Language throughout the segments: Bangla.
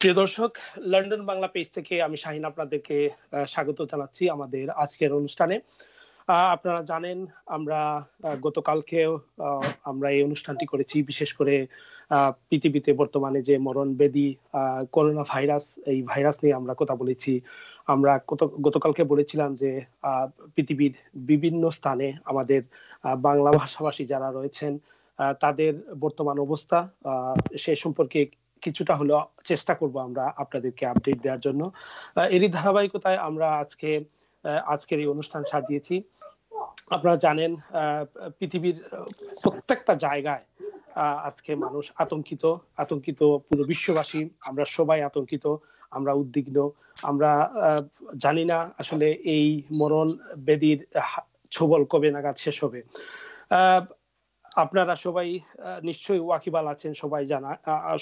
প্রিয় দর্শক লন্ডন বাংলা পেজ থেকে আমি শাহিন আপনাদেরকে স্বাগত জানাচ্ছি আমাদের আজকের অনুষ্ঠানে আপনারা জানেন আমরা গতকালকেও আমরা এই অনুষ্ঠানটি করেছি বিশেষ করে পৃথিবীতে বর্তমানে যে মরণ বেদি করোনা ভাইরাস এই ভাইরাস নিয়ে আমরা কথা বলেছি আমরা গতকালকে বলেছিলাম যে পৃথিবীর বিভিন্ন স্থানে আমাদের বাংলা ভাষাভাষী যারা রয়েছেন তাদের বর্তমান অবস্থা সে সম্পর্কে কিছুটা হলো চেষ্টা করব আমরা আপনাদেরকে আপডেট দেওয়ার জন্য এরই ধারাবাহিকতায় আমরা আজকে আজকের এই অনুষ্ঠান সাজিয়েছি আপনারা জানেন পৃথিবীর প্রত্যেকটা জায়গায় আজকে মানুষ আতঙ্কিত আতঙ্কিত পুরো বিশ্ববাসী আমরা সবাই আতঙ্কিত আমরা উদ্বিগ্ন আমরা জানি না আসলে এই মরণ বেদির ছোবল কবে নাগাদ শেষ হবে আপনারা সবাই নিশ্চয়ই ওয়াকিবাল আছেন সবাই জানা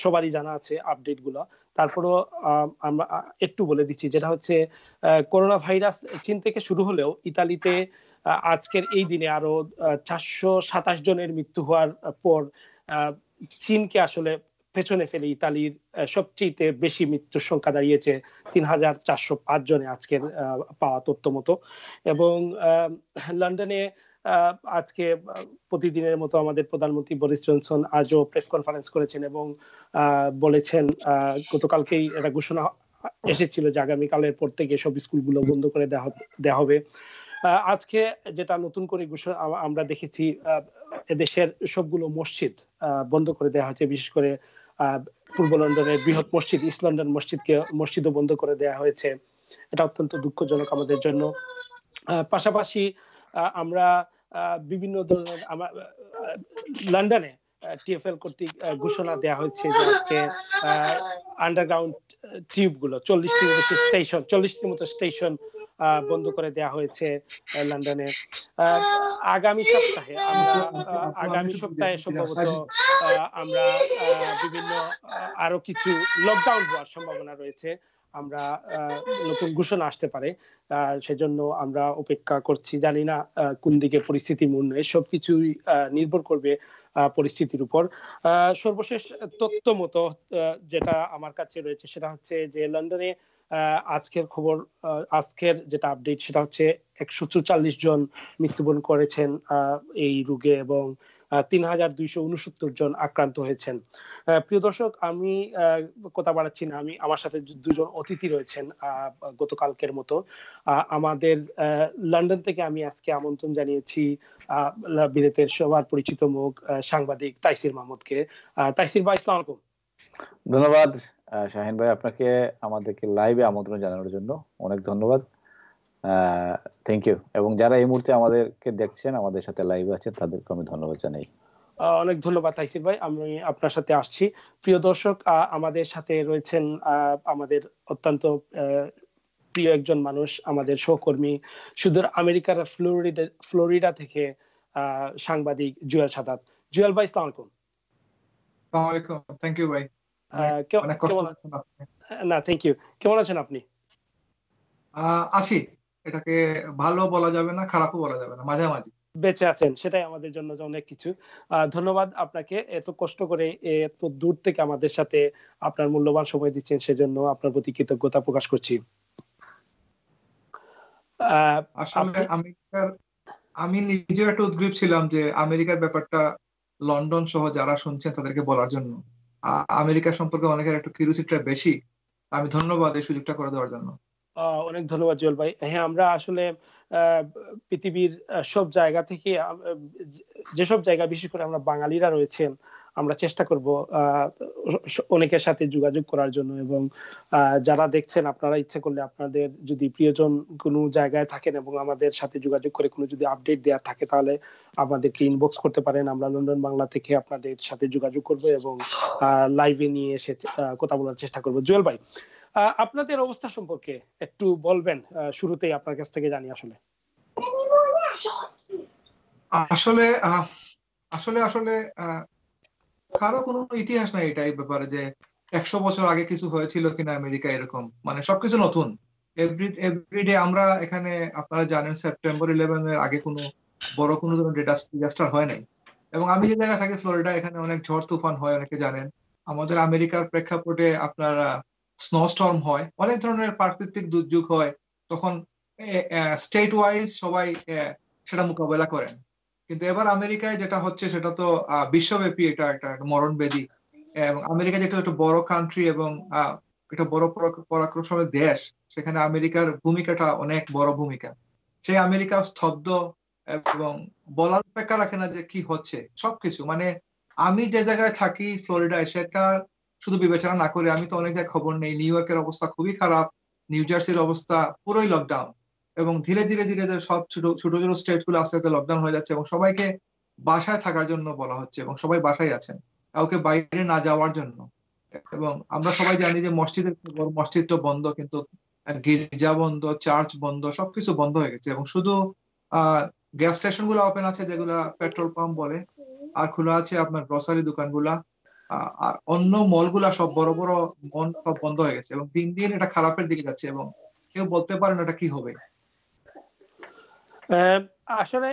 সবারই জানা আছে আপডেট গুলো তারপরও আমরা একটু বলে দিচ্ছি যেটা হচ্ছে করোনা ভাইরাস চীন থেকে শুরু হলেও ইতালিতে আজকের এই দিনে আরো চারশো সাতাশ জনের মৃত্যু হওয়ার পর চীনকে আসলে পেছনে ফেলে ইতালির সবচেয়ে বেশি মৃত্যুর সংখ্যা দাঁড়িয়েছে তিন হাজার চারশো পাঁচ জনে আজকের পাওয়া তথ্য মতো এবং লন্ডনে আজকে প্রতিদিনের মতো আমাদের প্রধানমন্ত্রী বরিস জনসন আজও প্রেস কনফারেন্স করেছেন এবং বলেছেন গতকালকেই এটা ঘোষণা এসেছিল যে আগামীকালের পর থেকে সব স্কুলগুলো বন্ধ করে দেওয়া হবে আজকে যেটা নতুন করে ঘোষণা আমরা দেখেছি দেশের সবগুলো মসজিদ বন্ধ করে দেওয়া হয়েছে বিশেষ করে পূর্ব লন্ডনের বৃহৎ মসজিদ ইস্ট লন্ডন মসজিদকে মসজিদও বন্ধ করে দেওয়া হয়েছে এটা অত্যন্ত দুঃখজনক আমাদের জন্য পাশাপাশি আমরা বিভিন্ন ধরনের আমার লন্ডনে টিএফএল কর্তৃক ঘোষণা দেওয়া হয়েছে যে আজকে আন্ডারগ্রাউন্ড টিউব টিউবগুলো চল্লিশটির বেশি স্টেশন চল্লিশটির মতো স্টেশন বন্ধ করে দেয়া হয়েছে লন্ডনে আগামী সপ্তাহে আমরা আগামী সপ্তাহে সম্ভবত আমরা বিভিন্ন আরো কিছু লকডাউন হওয়ার সম্ভাবনা রয়েছে আমরা নতুন ঘোষণা আসতে পারে সেজন্য আমরা অপেক্ষা করছি জানি না কোন দিকে পরিস্থিতি মূল্য সবকিছুই নির্ভর করবে পরিস্থিতির উপর সর্বশেষ তথ্য মতো যেটা আমার কাছে রয়েছে সেটা হচ্ছে যে লন্ডনে আজকের খবর আজকের যেটা আপডেট সেটা হচ্ছে একশো চুয়াল্লিশ জন মৃত্যুবরণ করেছেন এই রোগে এবং তিন হাজার দুইশো উনসত্তর জন আক্রান্ত হয়েছেন প্রিয় দর্শক আমি কথা বাড়াচ্ছি না আমি আমার সাথে দুজন অতিথি রয়েছেন গতকালকের মতো আমাদের লন্ডন থেকে আমি আজকে আমন্ত্রণ জানিয়েছি বিলেতের সবার পরিচিত মুখ সাংবাদিক তাইসির মাহমুদকে তাইসির ভাই ইসলাম ধন্যবাদ শাহিন ভাই আপনাকে আমাদেরকে লাইভে আমন্ত্রণ জানানোর জন্য অনেক ধন্যবাদ থ্যাংক ইউ এবং যারা এই মুহূর্তে আমাদেরকে দেখছেন আমাদের সাথে আছেন তাদেরকে আমি ধন্যবাদ জানাই অনেক ধন্যবাদ তাইসির ভাই আমি আপনার সাথে আসছি প্রিয় দর্শক আমাদের সাথে রয়েছেন আমাদের অত্যন্ত প্রিয় একজন মানুষ আমাদের সহকর্মী সুদূর আমেরিকার ফ্লোরিডা ফ্লোরিডা থেকে সাংবাদিক জুয়েল সাদাত জুয়েল ভাই সালাম আলাইকুম থ্যাংক ইউ ভাই না থ্যাংক ইউ কেমন আছেন আপনি আছি এটাকে ভালো বলা যাবে না খারাপও বলা যাবে না মাঝামাঝি বেঁচে আছেন সেটাই আমাদের জন্য অনেক কিছু ধন্যবাদ আপনাকে এত কষ্ট করে এত দূর থেকে আমাদের সাথে আপনার মূল্যবান সময় দিচ্ছেন সেজন্য আপনার প্রতি কৃতজ্ঞতা প্রকাশ করছি আমি নিজে একটা উদ্গ্রীব ছিলাম যে আমেরিকার ব্যাপারটা লন্ডন সহ যারা শুনছেন তাদেরকে বলার জন্য আমেরিকা সম্পর্কে অনেকের একটা কিউরিয়াসিটিটা বেশি আমি ধন্যবাদ এই সুযোগটা করে দেওয়ার জন্য অনেক ধন্যবাদ জুয়েল ভাই হ্যাঁ আমরা আসলে পৃথিবীর সব জায়গা থেকে যেসব জায়গা বিশেষ করে আমরা বাঙালিরা রয়েছেন আমরা চেষ্টা করব অনেকের সাথে যোগাযোগ করার জন্য এবং যারা দেখছেন আপনারা ইচ্ছে করলে আপনাদের যদি প্রিয়জন কোনো জায়গায় থাকেন এবং আমাদের সাথে যোগাযোগ করে কোনো যদি আপডেট দেওয়া থাকে তাহলে আমাদেরকে ইনবক্স করতে পারেন আমরা লন্ডন বাংলা থেকে আপনাদের সাথে যোগাযোগ করব এবং লাইভে নিয়ে এসে কথা বলার চেষ্টা করব জুয়েল ভাই আপনাদের অবস্থা সম্পর্কে একটু বলবেন শুরুতেই আপনার কাছ থেকে জানি আসলে আসলে আসলে আসলে কারো কোনো ইতিহাস নাই এটা এই ব্যাপারে যে একশো বছর আগে কিছু হয়েছিল কিনা আমেরিকা এরকম মানে সবকিছু নতুন এভরিডে আমরা এখানে আপনারা জানেন সেপ্টেম্বর ইলেভেন এর আগে কোনো বড় কোনো ধরনের ডিজাস্টার হয় নাই এবং আমি যে জায়গায় থাকি ফ্লোরিডা এখানে অনেক ঝড় তুফান হয় অনেকে জানেন আমাদের আমেরিকার প্রেক্ষাপটে আপনারা স্নোস্টর্ম হয় অনেক ধরনের প্রাকৃতিক দুর্যোগ হয় তখন স্টেট ওয়াইজ সবাই সেটা মোকাবেলা করেন কিন্তু এবার আমেরিকায় যেটা হচ্ছে সেটা তো বিশ্বব্যাপী এটা একটা মরণ বেদি এবং আমেরিকা যেটা একটা বড় কান্ট্রি এবং একটা বড় পরাক্রমশালী দেশ সেখানে আমেরিকার ভূমিকাটা অনেক বড় ভূমিকা সেই আমেরিকা স্তব্ধ এবং বলার অপেক্ষা রাখে না যে কি হচ্ছে সবকিছু মানে আমি যে জায়গায় থাকি ফ্লোরিডায় সেটা শুধু বিবেচনা না করে আমি তো অনেক জায়গায় খবর নেই নিউ ইয়র্কের অবস্থা খুবই খারাপ নিউ জার্সির অবস্থা পুরোই লকডাউন এবং ধীরে ধীরে ধীরে ধীরে সব ছোট ছোট ছোট স্টেট গুলো আস্তে আস্তে লকডাউন হয়ে যাচ্ছে এবং সবাইকে বাসায় থাকার জন্য বলা হচ্ছে এবং সবাই বাসায় আছেন কাউকে বাইরে না যাওয়ার জন্য এবং আমরা সবাই জানি যে মসজিদের খবর মসজিদ তো বন্ধ কিন্তু গির্জা বন্ধ চার্চ বন্ধ সবকিছু বন্ধ হয়ে গেছে এবং শুধু গ্যাস স্টেশন গুলো ওপেন আছে যেগুলা পেট্রোল পাম্প বলে আর খোলা আছে আপনার গ্রসারি দোকানগুলা আর অন্য মলগুলা সব বড় বড় মন সব বন্ধ হয়ে গেছে এবং দিন দিন এটা খারাপের দিকে যাচ্ছে এবং কেউ বলতে পারে না এটা কি হবে আসলে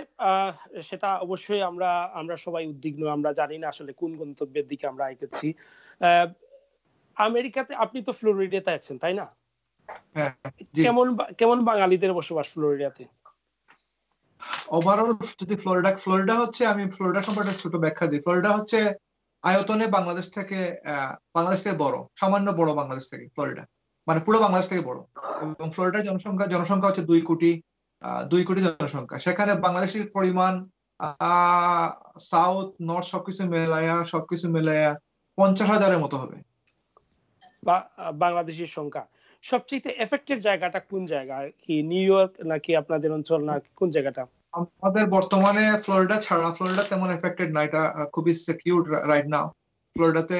সেটা অবশ্যই আমরা আমরা সবাই উদ্বিগ্ন আমরা জানি না আসলে কোন গন্তব্যের দিকে আমরা এগোচ্ছি আমেরিকাতে আপনি তো ফ্লোরিডাতে আছেন তাই না হ্যাঁ, কেমন কেমন বাঙালিদের বসবাস ফ্লোরিডাতে ওভারঅল যদি ফ্লোরিডা ফ্লোরিডা হচ্ছে আমি ফ্লোরিডা সম্পর্কে ছোট ব্যাখ্যা দিই ফ্লোরিডা হচ্ছে আয়তনে বাংলাদেশ থেকে বাংলাদেশ থেকে বড় সামান্য বড় বাংলাদেশ থেকে ফ্লোরিডা মানে পুরো বাংলাদেশ থেকে বড় এবং ফ্লোরিডার জনসংখ্যা জনসংখ্যা হচ্ছে দুই কোটি দুই কোটি জনসংখ্যা সেখানে বাংলাদেশের পরিমাণ সাউথ নর্থ সবকিছু মেলায়া সবকিছু মেলায়া পঞ্চাশ হাজারের মতো হবে বাংলাদেশের সংখ্যা সবচেয়ে এফেক্টেড জায়গাটা কোন জায়গা কি নিউ ইয়র্ক নাকি আপনাদের অঞ্চল না কোন জায়গাটা আমাদের বর্তমানে ফ্লোরিডা ছাড়া ফ্লোরিডা তেমন এফেক্টেড না এটা খুবই সিকিউর রাইট নাও ফ্লোরিডাতে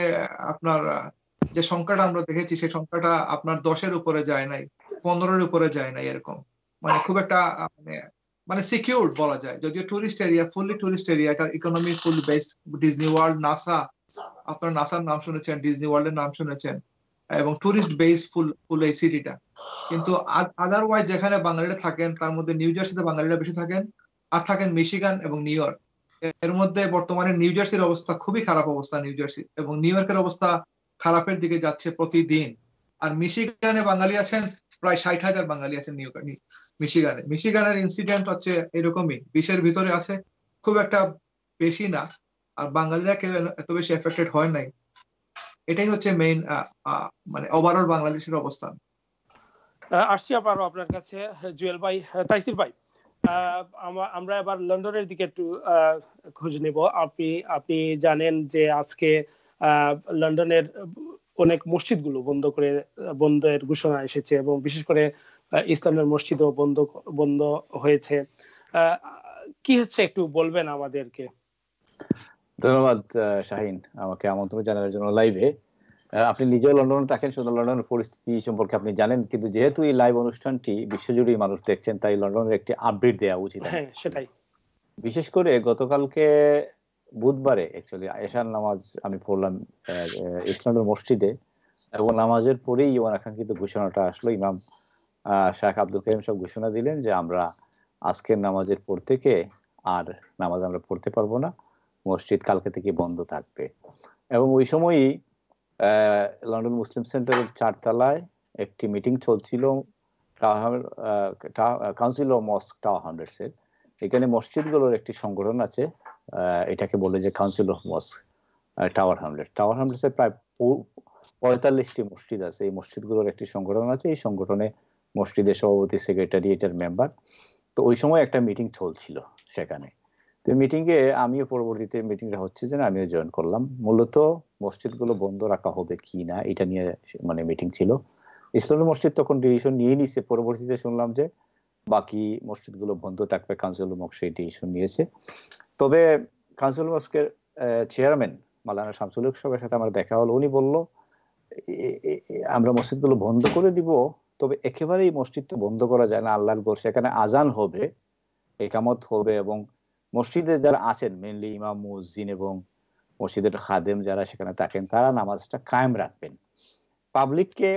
আপনার যে সংখ্যাটা আমরা দেখেছি সেই সংখ্যাটা আপনার দশের উপরে যায় নাই পনেরোর উপরে যায় নাই এরকম মানে খুব একটা মানে মানে সিকিউর বলা যায় যদিও tourist area fully tourist area এটা economy full based Disney world NASA আপনার নাসার নাম শুনেছেন ডিজনি ওয়ার্ল্ডের নাম শুনেছেন এবং টুরিস্ট বেস ফুল ফুল এই সিটিটা কিন্তু আদারওয়াইজ যেখানে বাঙালিরা থাকেন তার মধ্যে নিউ জার্সিতে বাঙালিরা বেশি থাকেন আর থাকেন মিশিগান এবং নিউ ইয়র্ক এর মধ্যে বর্তমানে নিউ জার্সির অবস্থা খুবই খারাপ অবস্থা নিউ জার্সির এবং নিউ ইয়র্কের অবস্থা খারাপের দিকে যাচ্ছে প্রতিদিন আর মিশিগানে বাঙালি আছেন প্রায় ষাট হাজার বাঙালি আছেন নিউ মিশিগানে মিশিগানের ইনসিডেন্ট হচ্ছে এরকমই বিশের ভিতরে আছে খুব একটা বেশি না আর বাঙালিরা কেউ এত বেশি এফেক্টেড হয় নাই এটাই হচ্ছে মেইন মানে ওভারঅল বাংলাদেশের অবস্থান আসছি আবারও আপনার কাছে জুয়েল ভাই তাইসির ভাই আমরা এবার লন্ডনের দিকে একটু খোঁজ নেব আপনি আপনি জানেন যে আজকে লন্ডনের অনেক মসজিদগুলো বন্ধ করে বন্ধের ঘোষণা এসেছে এবং বিশেষ করে ইসলামের মসজিদও বন্ধ বন্ধ হয়েছে কি হচ্ছে একটু বলবেন আমাদেরকে ধন্যবাদ শাহিন আমাকে আমন্ত্রণ জানানোর জন্য লাইভে আপনি নিজেও লন্ডনে থাকেন সুতরাং লন্ডনের পরিস্থিতি সম্পর্কে আপনি জানেন কিন্তু যেহেতু এই লাইভ অনুষ্ঠানটি বিশ্বজুড়ে মানুষ দেখছেন তাই লন্ডনের একটি আপডেট দেওয়া উচিত হ্যাঁ সেটাই বিশেষ করে গতকালকে বুধবারে অ্যাকচুয়ালি এশার নামাজ আমি পড়লাম ইসলামের মসজিদে এবং নামাজের পরেই অনাকাঙ্ক্ষিত ঘোষণাটা আসলো ইমাম শাহ আব্দুল করিম সব ঘোষণা দিলেন যে আমরা আজকের নামাজের পর থেকে আর নামাজ আমরা পড়তে পারবো না মসজিদ কালকে থেকে বন্ধ থাকবে এবং ওই সময়ই লন্ডন মুসলিম সেন্টারের চারতলায় একটি মিটিং চলছিল council of mosque Tower hundreds এর এখানে মসজিদগুলোর একটি সংগঠন আছে এটাকে বলে যে council of mosque Tower hundred Tower হামলেটসের প্রায় পঁয়তাল্লিশটি মসজিদ আছে এই মসজিদগুলোর একটি সংগঠন আছে এই সংগঠনে মসজিদের সভাপতি সেক্রেটারি এটার মেম্বার তো ওই সময় একটা মিটিং চলছিল সেখানে তো মিটিংয়ে আমিও পরবর্তীতে মিটিংটা হচ্ছে যে আমিও জয়েন করলাম মূলত মসজিদগুলো বন্ধ রাখা হবে কি না এটা নিয়ে মানে মিটিং ছিল ইসলামী মসজিদ তখন ডিসিশন নিয়ে নিছে পরবর্তীতে শুনলাম যে বাকি মসজিদগুলো বন্ধ থাকবে কাউন্সিল মক সেই ডিসিশন নিয়েছে তবে কাউন্সিল মস্কের চেয়ারম্যান মালানা শামসুল সবের সাথে আমার দেখা হলো উনি বলল আমরা মসজিদগুলো বন্ধ করে দিব তবে একেবারেই মসজিদ তো বন্ধ করা যায় না আল্লাহর ঘর সেখানে আজান হবে একামত হবে এবং মসজিদে যারা আছেন মেনলি ইমাম মুজিন এবং মসজিদের খাদেম যারা সেখানে থাকেন তারা নামাজটা কায়েম রাখবেন পাবলিককে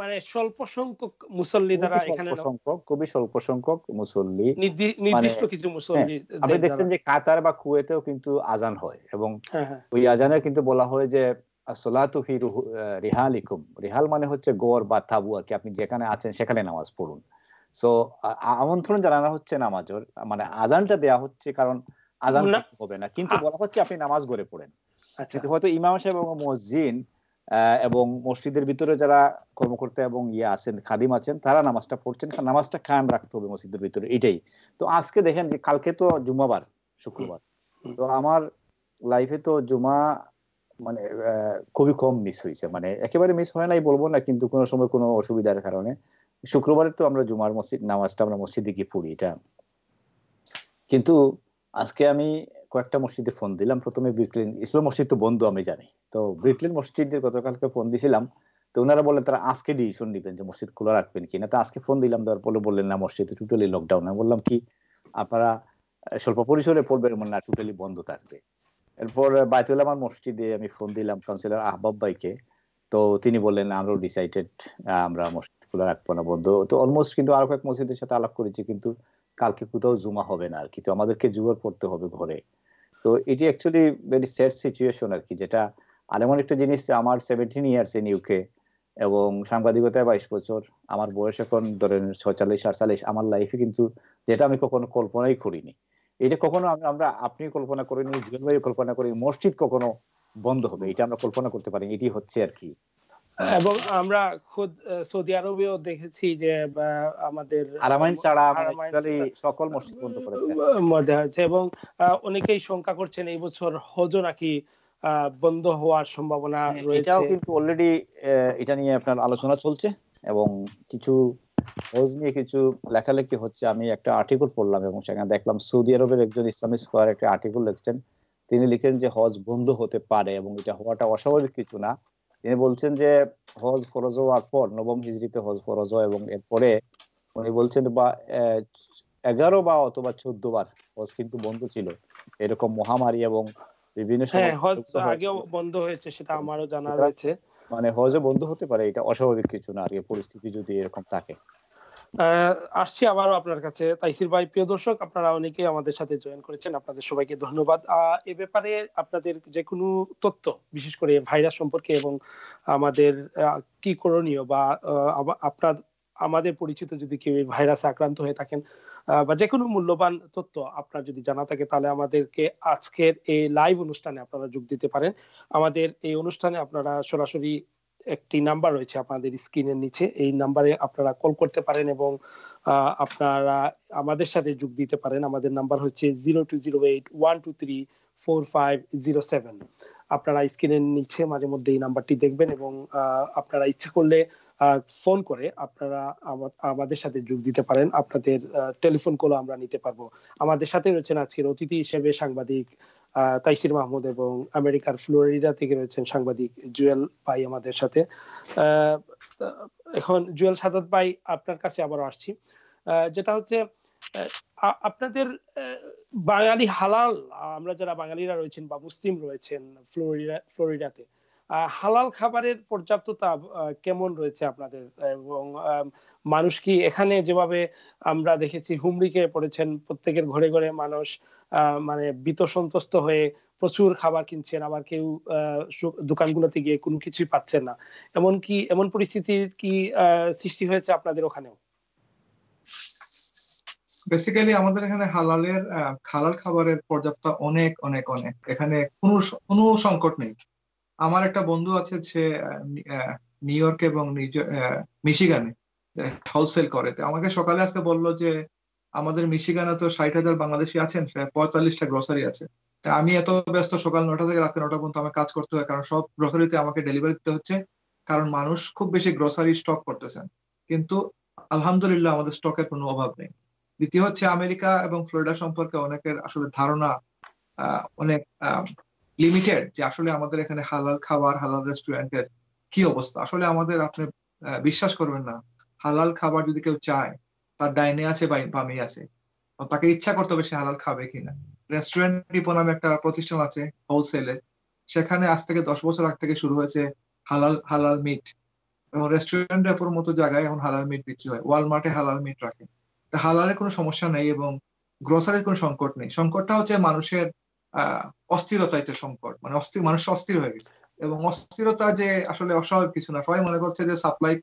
মানে স্বল্প সংখ্যক মুসল্লি এখানে সংখ্যক খুবই স্বল্প সংখ্যক মুসল্লি মানে নির্দিষ্ট কিছু মুসল্লি হ্যাঁ, আপনি দেখছেন যে কাতার বা কুয়েতেও কিন্তু আজান হয় এবং হ্যাঁ, হ্যাঁ। ওই আজানে কিন্তু বলা হয় যে আসলাতু ফি রিহালিকুম রিহাল মানে হচ্ছে গড় বা তাবু আর কি আপনি যেখানে আছেন সেখানে নামাজ পড়ুন সো আমন্ত্রণ জানানো হচ্ছে নামাজ মানে আজানটা দেয়া হচ্ছে কারণ আজান হবে না কিন্তু বলা হচ্ছে আপনি নামাজ গড়ে পড়েন আচ্ছা। হয়তো ইমাম সাহেব এবং মসজিদ এবং মসজিদের ভিতরে যারা কর্মকর্তা এবং ইয়ে আছেন খাদিম আছেন তারা নামাজটা পড়ছেন নামাজটা খায়াম রাখতে হবে মসজিদের ভিতরে এটাই তো আজকে দেখেন যে কালকে তো জুম্মাবার শুক্রবার তো আমার লাইফে তো জুমা মানে খুবই কম মিস হয়েছে মানে একেবারে মিস হয় নাই বলবো না কিন্তু কোনো সময় কোনো অসুবিধার কারণে শুক্রবারে তো আমরা জুমার মসজিদ নামাজটা আমরা মসজিদে গিয়ে পড়ি এটা কিন্তু আজকে আমি কয়েকটা মসজিদে ফোন দিলাম প্রথমে ব্রিকলিন ইসলাম মসজিদ তো বন্ধু আমি জানি তো ব্রিকলিন মসজিদের গতকালকে ফোন দিয়েছিলাম তো ওনারা বললেন তারা আজকে ডিসিশন নেবেন যে মসজিদ খোলা রাখবেন কিনা তো আজকে ফোন দিলাম দেওয়ার পরে বললেন না মসজিদ টোটালি লকডাউন আমি বললাম কি আপনারা স্বল্প পরিসরে পড়বে মানে না টোটালি বন্ধ থাকবে এরপর বাইতুল আমার মসজিদে আমি ফোন দিলাম কাউন্সিলর আহবাব ভাইকে তো তিনি বললেন আমরাও ডিসাইডেড আমরা মসজিদ খোলা রাখবো না বন্ধ তো অলমোস্ট কিন্তু আরো কয়েক মসজিদের সাথে আলাপ করেছি কিন্তু কালকে কোথাও জুমা হবে না আর কি তো আমাদেরকে জুয়ার পড়তে হবে ঘরে তো এটি অ্যাকচুয়ালি ভেরি স্যাড সিচুয়েশন আর কি যেটা আর এমন একটা জিনিস আমার সেভেন্টিন ইয়ার্স ইন ইউকে এবং সাংবাদিকতায় বাইশ বছর আমার বয়স এখন ধরেন ছয়চল্লিশ আটচল্লিশ আমার লাইফে কিন্তু যেটা আমি কখনো কল্পনাই করিনি এটা কখনো আমরা আপনি কল্পনা করিনি জুয়েল ভাই কল্পনা করিনি মসজিদ কখনো বন্ধ হবে এটা আমরা কল্পনা করতে পারি এটি হচ্ছে আর কি হ্যাঁ, এবং আমরা খুদ সৌদি আরবেও দেখেছি যে আমাদের আরামাইন ছাড়া মানে সকল মসজিদ বন্ধ করে মধ্যে হয়েছে এবং অনেকেই শঙ্কা করছেন এই বছর হজ নাকি বন্ধ হওয়ার সম্ভাবনা হ্যাঁ, রয়েছে এটাও কিন্তু অলরেডি এটা নিয়ে আপনার আলোচনা চলছে এবং কিছু হজ নিয়ে কিছু লেখালেখি হচ্ছে আমি একটা আর্টিকেল পড়লাম এবং সেখানে দেখলাম সৌদি আরবের একজন ইসলামিক স্কোয়ার একটা আর্টিকেল লিখছেন তিনি লিখেন যে হজ বন্ধ হতে পারে এবং এটা হওয়াটা অস্বাভাবিক কিছু না তিনি বলছেন যে হজ ফরজ হওয়ার পর নবম হিজড়িতে হজ ফরজ হয় এবং এরপরে উনি বলছেন বা এগারো বা অথবা চোদ্দ বার হজ কিন্তু বন্ধ ছিল এরকম মহামারী এবং বিভিন্ন হ্যাঁ, আগেও বন্ধ হয়েছে সেটা আমারও জানা মানে রয়েছে মানে হজে বন্ধ হতে পারে এটা অস্বাভাবিক কিছু না আর পরিস্থিতি যদি এরকম থাকে আসছি আবারও আপনার কাছে তাইসির ভাই প্রিয় দর্শক আপনারা অনেকে আমাদের সাথে জয়েন করেছেন আপনাদের সবাইকে ধন্যবাদ এ ব্যাপারে আপনাদের যে কোনো তথ্য বিশেষ করে ভাইরাস সম্পর্কে এবং আমাদের কি করণীয় বা আপনার আমাদের পরিচিত যদি কেউ ভাইরাসে আক্রান্ত হয়ে থাকেন বা যে কোনো মূল্যবান তথ্য আপনার যদি জানা থাকে তাহলে আমাদেরকে আজকের এই লাইভ অনুষ্ঠানে আপনারা যোগ দিতে পারেন আমাদের এই অনুষ্ঠানে আপনারা সরাসরি একটি নাম্বার রয়েছে আপনাদের স্ক্রিনের নিচে এই নাম্বারে আপনারা কল করতে পারেন এবং আপনারা আমাদের সাথে যোগ দিতে পারেন আমাদের নাম্বার হচ্ছে zero two zero eight one two three four five zero seven আপনারা স্ক্রিনের নিচে মাঝে মধ্যে এই নাম্বারটি দেখবেন এবং আপনারা ইচ্ছা করলে ফোন করে আপনারা আমাদের সাথে যোগ দিতে পারেন আপনাদের টেলিফোন কল আমরা নিতে পারবো আমাদের সাথে রয়েছেন আজকের অতিথি হিসেবে সাংবাদিক তাইসির মাহমুদ এবং আমেরিকার ফ্লোরিডা থেকে রয়েছেন সাংবাদিক জুয়েল পাই আমাদের সাথে এখন জুয়েল সাদত ভাই আপনার কাছে আবার আসছি যেটা হচ্ছে আপনাদের বাঙালি হালাল আমরা যারা বাঙালিরা রয়েছেন বা মুসলিম রয়েছেন ফ্লোরিডা ফ্লোরিডাতে হালাল খাবারের পর্যাপ্ততা কেমন রয়েছে আপনাদের এবং মানুষ কি এখানে যেভাবে আমরা দেখেছি হুমড়িকে পড়েছেন প্রত্যেকের ঘরে ঘরে মানুষ আহ মানে বিত সন্তুষ্ট হয়ে প্রচুর খাবার কিনছেন আবার কেউ দোকানগুলোতে গিয়ে কোনো কিছুই পাচ্ছেন না এমন কি এমন পরিস্থিতির কি সৃষ্টি হয়েছে আপনাদের ওখানেও বেসিক্যালি আমাদের এখানে হালালের হালাল খাবারের পর্যাপ্ত অনেক অনেক অনেক এখানে কোনো কোনো সংকট নেই আমার একটা বন্ধু আছে সে নিউ ইয়র্ক এবং মিশিগানে হোলসেল করে আমাকে সকালে আজকে বললো যে আমাদের মিশিগানে তো ষাট হাজার বাংলাদেশি আছেন পঁয়তাল্লিশটা গ্রসারি আছে তা আমি এত ব্যস্ত সকাল নটা থেকে রাত্রে নটা পর্যন্ত আমার কাজ করতে হয় কারণ সব গ্রসারিতে আমাকে ডেলিভারি দিতে হচ্ছে কারণ মানুষ খুব বেশি গ্রসারি স্টক করতেছেন কিন্তু আলহামদুলিল্লাহ আমাদের স্টকের কোনো অভাব নেই দ্বিতীয় হচ্ছে আমেরিকা এবং ফ্লোরিডা সম্পর্কে অনেকের আসলে ধারণা অনেক লিমিটেড যে আসলে আমাদের এখানে হালাল খাবার হালাল রেস্টুরেন্টের কি অবস্থা আসলে আমাদের আপনি বিশ্বাস করবেন না হালাল খাবার যদি কেউ চায় তার ডাইনে আছে বা বামে আছে তাকে ইচ্ছা করতে হবে সে হালাল খাবে কিনা রেস্টুরেন্ট ডিপো নামে একটা প্রতিষ্ঠান আছে হোলসেলে সেখানে আজ থেকে দশ বছর আগ থেকে শুরু হয়েছে হালাল হালাল মিট এবং রেস্টুরেন্ট ডেপোর মতো জায়গায় এখন হালাল মিট বিক্রি হয় ওয়ালমার্টে হালাল মিট রাখে তা হালালের কোনো সমস্যা নেই এবং গ্রোসারির কোনো সংকট নেই সংকটটা হচ্ছে মানুষের আহ অস্থিরতাইতে সংকট মানে অস্থির মানুষ অস্থির হয়ে গেছে এবং অস্থিরতা যে আসলে অস্বাভাবিক কিছু না সবাই মনে করছে যে সাপ্লাই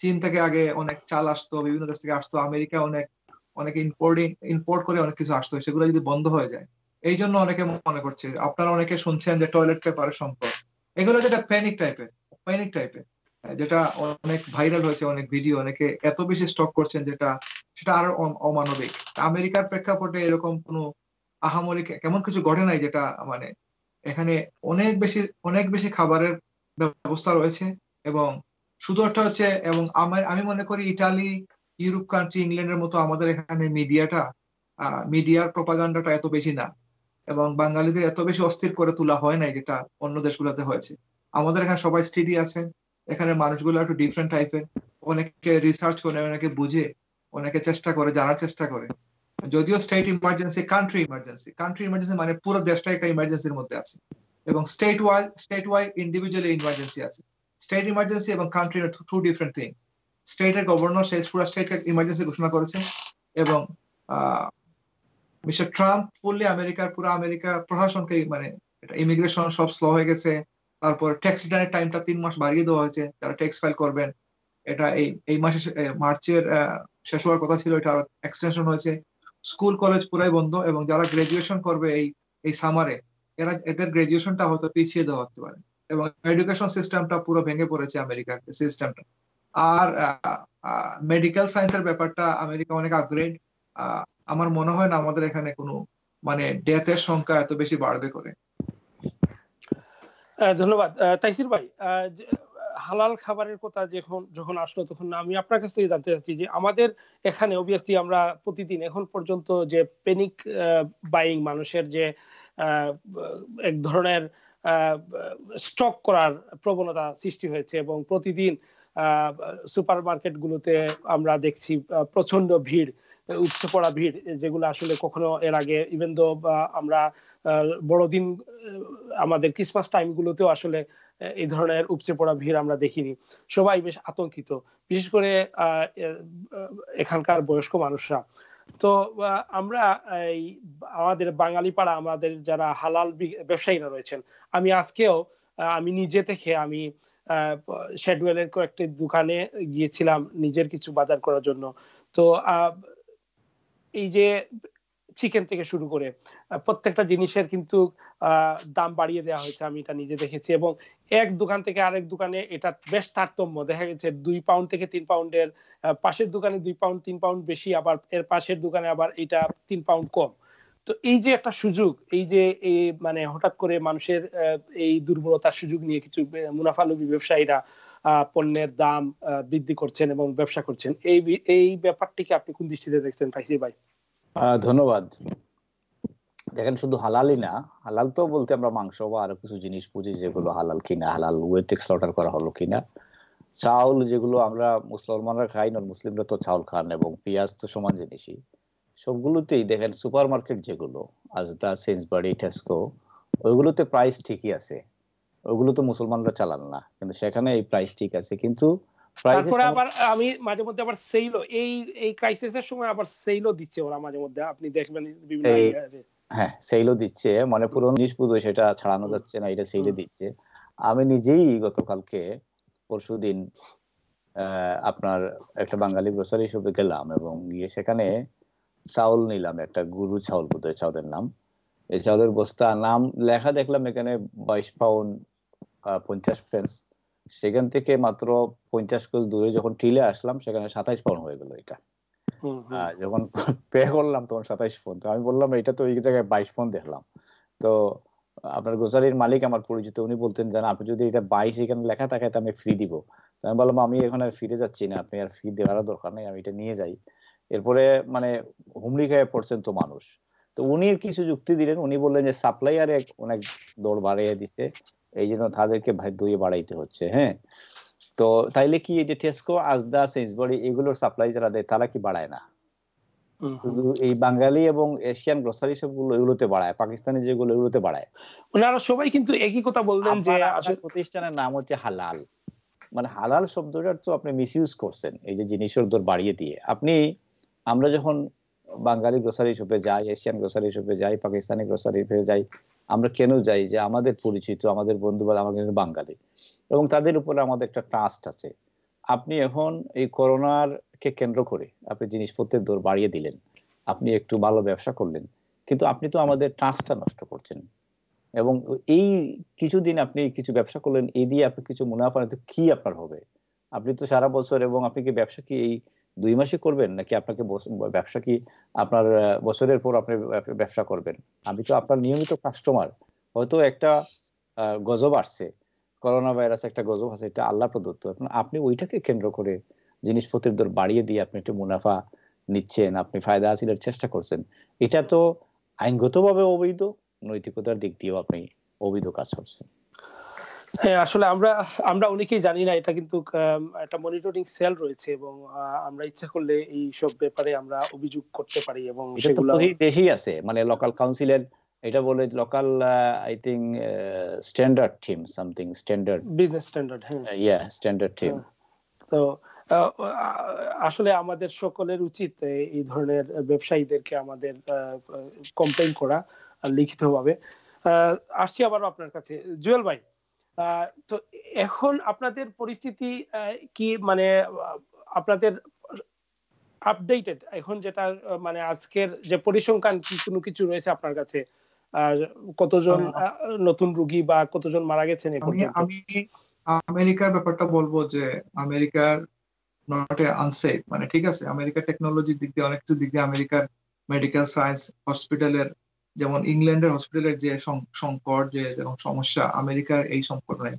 চীন থেকে আগে অনেক চাল আসতো বিভিন্ন দেশ থেকে আসতো আমেরিকা অনেক অনেকে ইম্পোর্টিং ইম্পোর্ট করে অনেক কিছু আসতো সেগুলো যদি বন্ধ হয়ে যায় এই জন্য অনেকে মনে করছে আপনারা অনেকে শুনছেন যে টয়লেট পেপারের সম্পর্ক এগুলো যেটা প্যানিক টাইপের প্যানিক টাইপের যেটা অনেক ভাইরাল হয়েছে অনেক ভিডিও অনেকে এত বেশি স্টক করছেন যেটা সেটা আরো অমানবিক আমেরিকার প্রেক্ষাপটে এরকম কোনো আহামরি কেমন কিছু ঘটে নাই যেটা মানে এখানে অনেক বেশি অনেক বেশি খাবারের ব্যবস্থা রয়েছে এবং শুধু হচ্ছে এবং আমার আমি মনে করি ইটালি ইউরোপ কান্ট্রি ইংল্যান্ডের মতো আমাদের এখানে মিডিয়াটা মিডিয়ার প্রপাগান্ডাটা এত বেশি না এবং বাঙালিদের এত বেশি অস্থির করে তোলা হয় না যেটা অন্য দেশগুলোতে হয়েছে আমাদের এখানে সবাই স্টেডি আছেন এখানে মানুষগুলো একটু ডিফারেন্ট টাইপের অনেকে রিসার্চ করে অনেকে বুঝে অনেকে চেষ্টা করে জানার চেষ্টা করে যদিও state emergency country emergency country emergency মানে পুরো দেশটা একটা ইমার্জেন্সির মধ্যে আছে এবং state wise state wise individually emergency আছে স্টেট ইমার্জেন্সি এবং কান্ট্রি টু ডিফারেন্ট থিং স্টেটের গভর্নর সেই পুরো স্টেটকে ইমার্জেন্সি ঘোষণা করেছেন এবং মিস্টার ট্রাম্প ফুললি আমেরিকার পুরো আমেরিকা প্রশাসনকে মানে ইমিগ্রেশন সব স্লো হয়ে গেছে তারপর ট্যাক্স রিটার্নের টাইমটা তিন মাস বাড়িয়ে দেওয়া হয়েছে যারা ট্যাক্স ফাইল করবেন এটা এই এই মাসে মার্চের শেষ হওয়ার কথা ছিল এটা আরো এক্সটেনশন হয়েছে স্কুল কলেজ পুরাই বন্ধ এবং যারা গ্রাজুয়েশন করবে এই এই সামারে এরা এদের গ্রাজুয়েশনটা হয়তো পিছিয়ে দেওয়া হতে পারে এবং এডুকেশন সিস্টেমটা পুরো ভেঙে পড়েছে আমেরিকার সিস্টেমটা আর মেডিকেল সায়েন্সের ব্যাপারটা আমেরিকা অনেক আপগ্রেড আমার মনে হয় না আমাদের এখানে কোনো মানে ডেথের সংখ্যা এত বেশি বাড়বে করে ধন্যবাদ তাইসির ভাই হালাল খাবারের কথা যখন যখন আসলো তখন আমি আপনার কাছ থেকে জানতে চাচ্ছি যে আমাদের এখানে অবভিয়াসলি আমরা প্রতিদিন এখন পর্যন্ত যে প্যানিক বাইং মানুষের যে এক ধরনের আহ স্টক করার প্রবণতা সৃষ্টি হয়েছে এবং প্রতিদিন সুপার মার্কেটগুলোতে আমরা দেখছি প্রচন্ড ভিড় উপচে পড়া ভিড় যেগুলো আসলে কখনো এর আগে ইভেন দো আমরা বড়দিন আমাদের ক্রিসমাস টাইমগুলোতেও আসলে এই ধরনের উপচে পড়া ভিড় আমরা দেখিনি সবাই বেশ আতঙ্কিত বিশেষ করে এখানকার বয়স্ক মানুষরা তো আমরা এই আমাদের বাঙালি পাড়া আমাদের যারা হালাল ব্যবসায়ীরা রয়েছেন আমি আজকেও আমি নিজে থেকে আমি শেডুয়েলের কয়েকটি দোকানে গিয়েছিলাম নিজের কিছু বাজার করার জন্য তো এই যে চিকেন থেকে শুরু করে প্রত্যেকটা জিনিসের কিন্তু দাম বাড়িয়ে দেওয়া হয়েছে আমি এটা নিজে দেখেছি এবং এক দোকান থেকে আরেক দোকানে এটা বেশ তারতম্য দেখা গেছে দুই পাউন্ড থেকে তিন পাউন্ডের পাশের দোকানে দুই পাউন্ড তিন পাউন্ড বেশি আবার এর পাশের দোকানে আবার এটা তিন পাউন্ড কম তো এই যে একটা সুযোগ এই যে এই মানে হঠাৎ করে মানুষের এই দুর্বলতার সুযোগ নিয়ে কিছু মুনাফালুবী ব্যবসায়ীরা পণ্যের দাম বৃদ্ধি করছেন এবং ব্যবসা করছেন এই এই ব্যাপারটিকে আপনি কোন দৃষ্টিতে দেখছেন তাইসির ভাই ধন্যবাদ দেখেন শুধু হালালই না হালাল তো বলতে আমরা মাংস বা আরো কিছু জিনিস বুঝি যেগুলো হালাল কিনা হালাল ওয়েতে স্লটার করা হলো কিনা চাউল যেগুলো আমরা মুসলমানরা খাই না মুসলিমরা তো চাউল খান এবং পেঁয়াজ তো সমান জিনিসই সবগুলোতেই দেখেন সুপার মার্কেট যেগুলো আজদা সেন্সবাড়ি টেস্কো ওইগুলোতে প্রাইস ঠিকই আছে ওগুলো তো মুসলমানরা চালান না কিন্তু সেখানে এই প্রাইস ঠিক আছে কিন্তু তারপরে আবার আমি মাঝে মধ্যে আবার সেইলো এই এই ক্রাইসিস এর সময় আবার সেইলো দিচ্ছে ওরা মাঝে মধ্যে আপনি দেখবেন বিভিন্ন হ্যাঁ সেইলো দিচ্ছে মানে পুরো জিনিস পুরো সেটা ছাড়ানো যাচ্ছে না এটা সেইলে দিচ্ছে আমি নিজেই গতকালকে পরশুদিন আপনার একটা বাঙালি গ্রোসারি শপে গেলাম এবং গিয়ে সেখানে চাউল নিলাম একটা গুরু চাউল বোধ চাউলের নাম এই চাউলের বস্তা নাম লেখা দেখলাম এখানে বাইশ পাউন্ড পঞ্চাশ পেন্স সেখান থেকে মাত্র পঞ্চাশ কোচ দূরে যখন ঠিলে আসলাম সেখানে সাতাইশ পাউন্ড হয়ে গেল এটা যখন পে করলাম তখন সাতাইশ ফোন আমি বললাম এটা তো এই জায়গায় বাইশ ফোন দেখলাম তো আপনার গোসারির মালিক আমার পরিচিত উনি বলতেন যে আপনি যদি এটা বাইশ এখানে লেখা থাকে তো আমি ফ্রি দিব তো আমি বললাম আমি এখন আর ফিরে যাচ্ছি না আপনি আর ফ্রি দেওয়ার দরকার নেই আমি এটা নিয়ে যাই এরপরে মানে হুমড়ি খেয়ে পড়ছেন তো মানুষ তো উনি কিছু যুক্তি দিলেন উনি বললেন যে সাপ্লাইয়ারে অনেক দৌড় বাড়িয়ে দিচ্ছে এই জন্য তাদেরকে দুয়ে বাড়াইতে হচ্ছে হ্যাঁ তো তাইলে কি এই যে টেস্কো আজদা সেন্সবরি এগুলোর সাপ্লাই যারা দেয় তারা কি বাড়ায় না শুধু এই বাঙালি এবং এশিয়ান গ্রোসারি সবগুলো এগুলোতে বাড়ায় পাকিস্তানি যেগুলো এগুলোতে বাড়ায় ওনারা মানে সবাই কিন্তু একই কথা বললেন যে আসলে প্রতিষ্ঠানের নাম হচ্ছে হালাল মানে হালাল শব্দটার তো আপনি মিসইউজ করছেন এই যে জিনিসের দর বাড়িয়ে দিয়ে আপনি আমরা যখন বাঙালি গ্রোসারি শপে যাই এশিয়ান গ্রোসারি শপে যাই পাকিস্তানি গ্রোসারি শপে যাই আমরা কেন যাই যে আমাদের পরিচিত আমাদের বন্ধু বা আমাদের বাঙালি এবং তাদের উপরে আমাদের একটা ট্রাস্ট আছে আপনি এখন এই করোনার কে কেন্দ্র করে আপনি জিনিসপত্রের দর বাড়িয়ে দিলেন আপনি একটু ভালো ব্যবসা করলেন কিন্তু আপনি তো আমাদের ট্রাস্টটা নষ্ট করছেন এবং এই কিছুদিন আপনি কিছু ব্যবসা করলেন এই দিয়ে আপনি কিছু মুনাফা কি আপনার হবে আপনি তো সারা বছর এবং আপনি কি ব্যবসা কি এই দুই মাসে করবেন নাকি আপনাকে ব্যবসা কি আপনার বছরের পর আপনি ব্যবসা করবেন আমি তো আপনার নিয়মিত কাস্টমার হয়তো একটা গজব আসছে করোনা ভাইরাস একটা গজব আছে এটা আল্লাহ প্রদত্ত আপনি ওইটাকে কেন্দ্র করে জিনিসপত্রের দর বাড়িয়ে দিয়ে আপনি একটু মুনাফা নিচ্ছেন আপনি ফায়দা হাসিলের চেষ্টা করছেন এটা তো আইনগতভাবে অবৈধ নৈতিকতার দিক দিয়েও আপনি অবৈধ কাজ করছেন হ্যাঁ আসলে আমরা আমরা অনেকেই জানি না এটা কিন্তু একটা মনিটরিং সেল রয়েছে এবং আমরা ইচ্ছা করলে এই সব ব্যাপারে আমরা অভিযোগ করতে পারি এবং সেগুলো দেশেই আছে মানে লোকাল কাউন্সিলের এটা বলে local I think standard team something standard business standard হ্যাঁ ইয়া স্ট্যান্ডার্ড টিম তো আসলে আমাদের সকলের উচিত এই ধরনের ব্যবসায়ীদেরকে আমাদের কমপ্লেইন করা লিখিতভাবে আসছি আবারও আপনার কাছে জুয়েল ভাই তো এখন আপনাদের পরিস্থিতি কি মানে আপনাদের আপডেটেড এখন যেটা মানে আজকের যে পরিসংখ্যান কি কোনো কিছু রয়েছে আপনার কাছে কতজন নতুন রুগী বা কতজন মারা গেছেন আমি আমেরিকার ব্যাপারটা বলবো যে আমেরিকার নট এ আনসেফ মানে ঠিক আছে আমেরিকার টেকনোলজির দিক দিয়ে অনেক কিছু দিক দিয়ে আমেরিকার মেডিকেল সায়েন্স হসপিটালের যেমন ইংল্যান্ডের হসপিটালের যে সংকট যে সমস্যা আমেরিকার এই সংকট নাই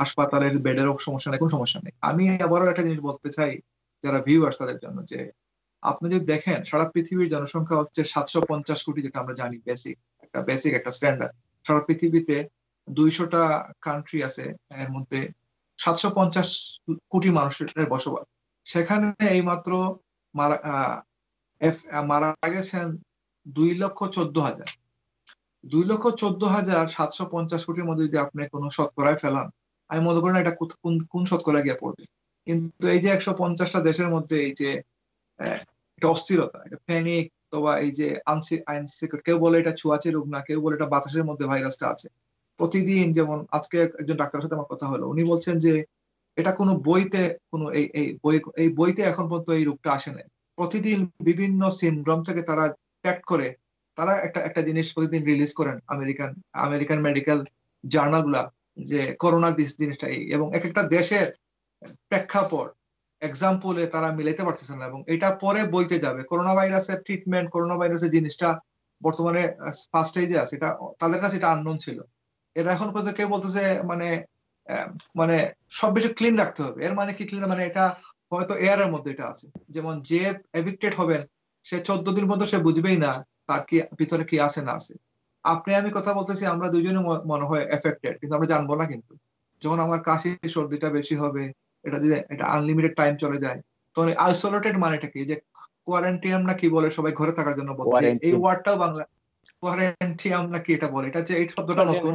হাসপাতালের বেডেরও সমস্যা নাই কোনো সমস্যা নেই আমি আবারও একটা জিনিস বলতে চাই যারা ভিউয়ার্স তাদের জন্য যে আপনি যদি দেখেন সারা পৃথিবীর জনসংখ্যা হচ্ছে সাতশো পঞ্চাশ কোটি যেটা আমরা জানি বেসিক একটা বেসিক একটা স্ট্যান্ডার্ড সারা পৃথিবীতে দুইশোটা কান্ট্রি আছে এর মধ্যে সাতশো পঞ্চাশ কোটি মানুষের বসবাস সেখানে এই মাত্র মারা গেছেন দুই লক্ষ চোদ্দ হাজার দুই লক্ষ চোদ্দ হাজার সাতশো পঞ্চাশ কোটির মধ্যে যদি আপনি কোনো শতকরায় ফেলান আমি মনে করি না এটা কোন কোন শতকরা গিয়ে পড়বে কিন্তু এই যে একশো পঞ্চাশটা দেশের মধ্যে এই যে এটা অস্থিরতা এটা প্যানিক অথবা এই যে আনসিকিউর কেউ বলে এটা ছুয়াচে রোগ না কেউ বলে এটা বাতাসের মধ্যে ভাইরাসটা আছে প্রতিদিন যেমন আজকে একজন ডাক্তারের সাথে আমার কথা হলো উনি বলছেন যে এটা কোনো বইতে কোনো এই এই বই এই বইতে এখন পর্যন্ত এই রোগটা আসে না প্রতিদিন বিভিন্ন সিন্ড্রম থেকে তারা প্যাক্ট করে তারা একটা একটা জিনিস প্রতিদিন রিলিজ করেন আমেরিকান আমেরিকান মেডিকেল জার্নাল গুলা যে করোনার জিনিসটা এই এবং এক একটা দেশের প্রেক্ষাপট এক্সাম্পলে তারা মিলাইতে পারতেছে না এবং এটা পরে বইতে যাবে করোনা ভাইরাসের ট্রিটমেন্ট করোনা ভাইরাসের জিনিসটা বর্তমানে ফার্স্ট স্টেজে আছে এটা তাদের কাছে এটা আননোন ছিল এরা এখন পর্যন্ত কেউ বলতেছে মানে মানে সব কিছু ক্লিন রাখতে হবে এর মানে কি ক্লিন মানে এটা হয়তো এয়ারের মধ্যে এটা আছে যেমন যে এভিক্টেড হবেন সে চোদ্দ দিন পর্যন্ত সে বুঝবেই না তার কি ভিতরে কি আছে না আছে আপনি আমি কথা বলতেছি আমরা দুজনে মনে হয় এফেক্টেড কিন্তু আমরা জানবো না কিন্তু যখন আমার কাশি সর্দিটা বেশি হবে এটা যদি এটা আনলিমিটেড টাইম চলে যায় তখন আইসোলেটেড মানেটা কি যে কোয়ারেন্টিয়াম না কি বলে সবাই ঘরে থাকার জন্য বলছে এই ওয়ার্ডটাও বাংলা কোয়ারেন্টিয়াম না কি এটা বলে এটা যে এই শব্দটা নতুন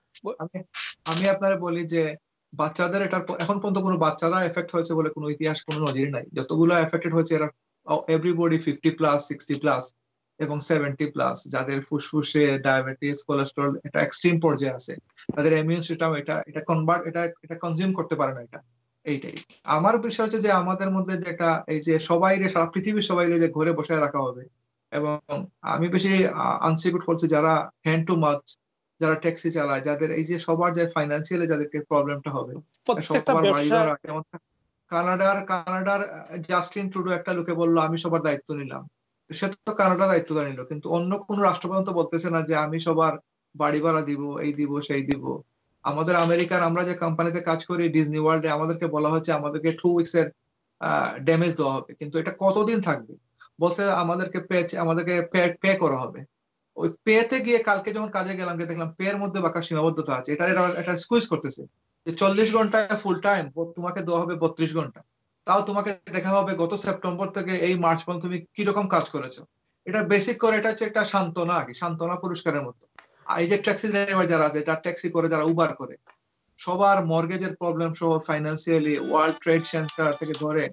আমি আপনারা বলি যে বাচ্চাদের এটার এখন পর্যন্ত কোনো বাচ্চারা এফেক্ট হয়েছে বলে কোনো ইতিহাস কোনো নজির নাই যতগুলো এফেক্টেড হয়েছে এরা everybody fifty plus sixty plus এবং সেভেন্টি প্লাস যাদের ফুসফুসে ডায়াবেটিস কোলেস্ট্রল এটা এক্সট্রিম পর্যায়ে আছে তাদের ইমিউন সিস্টেম এটা এটা কনভার্ট এটা এটা কনজিউম করতে পারে না এটা এইটাই আমার বিষয় হচ্ছে যে আমাদের মধ্যে যে একটা এই যে সবাই রে সারা পৃথিবীর সবাই রে যে ঘরে বসে রাখা হবে এবং আমি বেশি আনসিকিউর করছি যারা হ্যান্ড টু মাউথ যারা ট্যাক্সি চালায় যাদের এই যে সবার যে ফাইন্যান্সিয়ালি যাদেরকে প্রবলেমটা হবে সবার কানাডার কানাডার জাস্টিন ট্রুডো একটা লোকে বললো আমি সবার দায়িত্ব নিলাম সে তো কানাডা দায়িত্ব নিল কিন্তু অন্য কোন রাষ্ট্রপ্রধান তো বলতেছে না যে আমি সবার বাড়ি ভাড়া দিব এই দিব সেই দিব আমাদের আমেরিকার আমরা যে কোম্পানিতে কাজ করি ডিজনি ওয়ার্ল্ডে আমাদেরকে বলা হচ্ছে আমাদেরকে টু উইক্স এর ড্যামেজ দেওয়া হবে কিন্তু এটা কতদিন থাকবে বলছে আমাদেরকে পে আমাদেরকে পে করা হবে ওই পেতে গিয়ে কালকে যখন কাজে গেলাম গিয়ে দেখলাম পেয়ের মধ্যে বাঁকা সীমাবদ্ধতা আছে এটা এটা এটা স্কুইজ করতেছে যে চল্লিশ ঘন্টায় ফুল টাইম তোমাকে দেওয়া হবে বত্রিশ ঘন্টা তাও তোমাকে দেখা হবে গত সেপ্টেম্বর থেকে এই মার্চ পর্যন্ত তুমি কিরকম কাজ করেছো এটা বেসিক করে এটা হচ্ছে একটা সান্ত্বনা আর কি সান্ত্বনা পুরস্কারের মতো এই যে ট্যাক্সি ড্রাইভার যারা আছে যারা ট্যাক্সি করে যারা উবার করে সবার মর্গেজের প্রবলেম সহ ফাইন্যান্সিয়ালি ওয়ার্ল্ড ট্রেড সেন্টার থেকে ধরে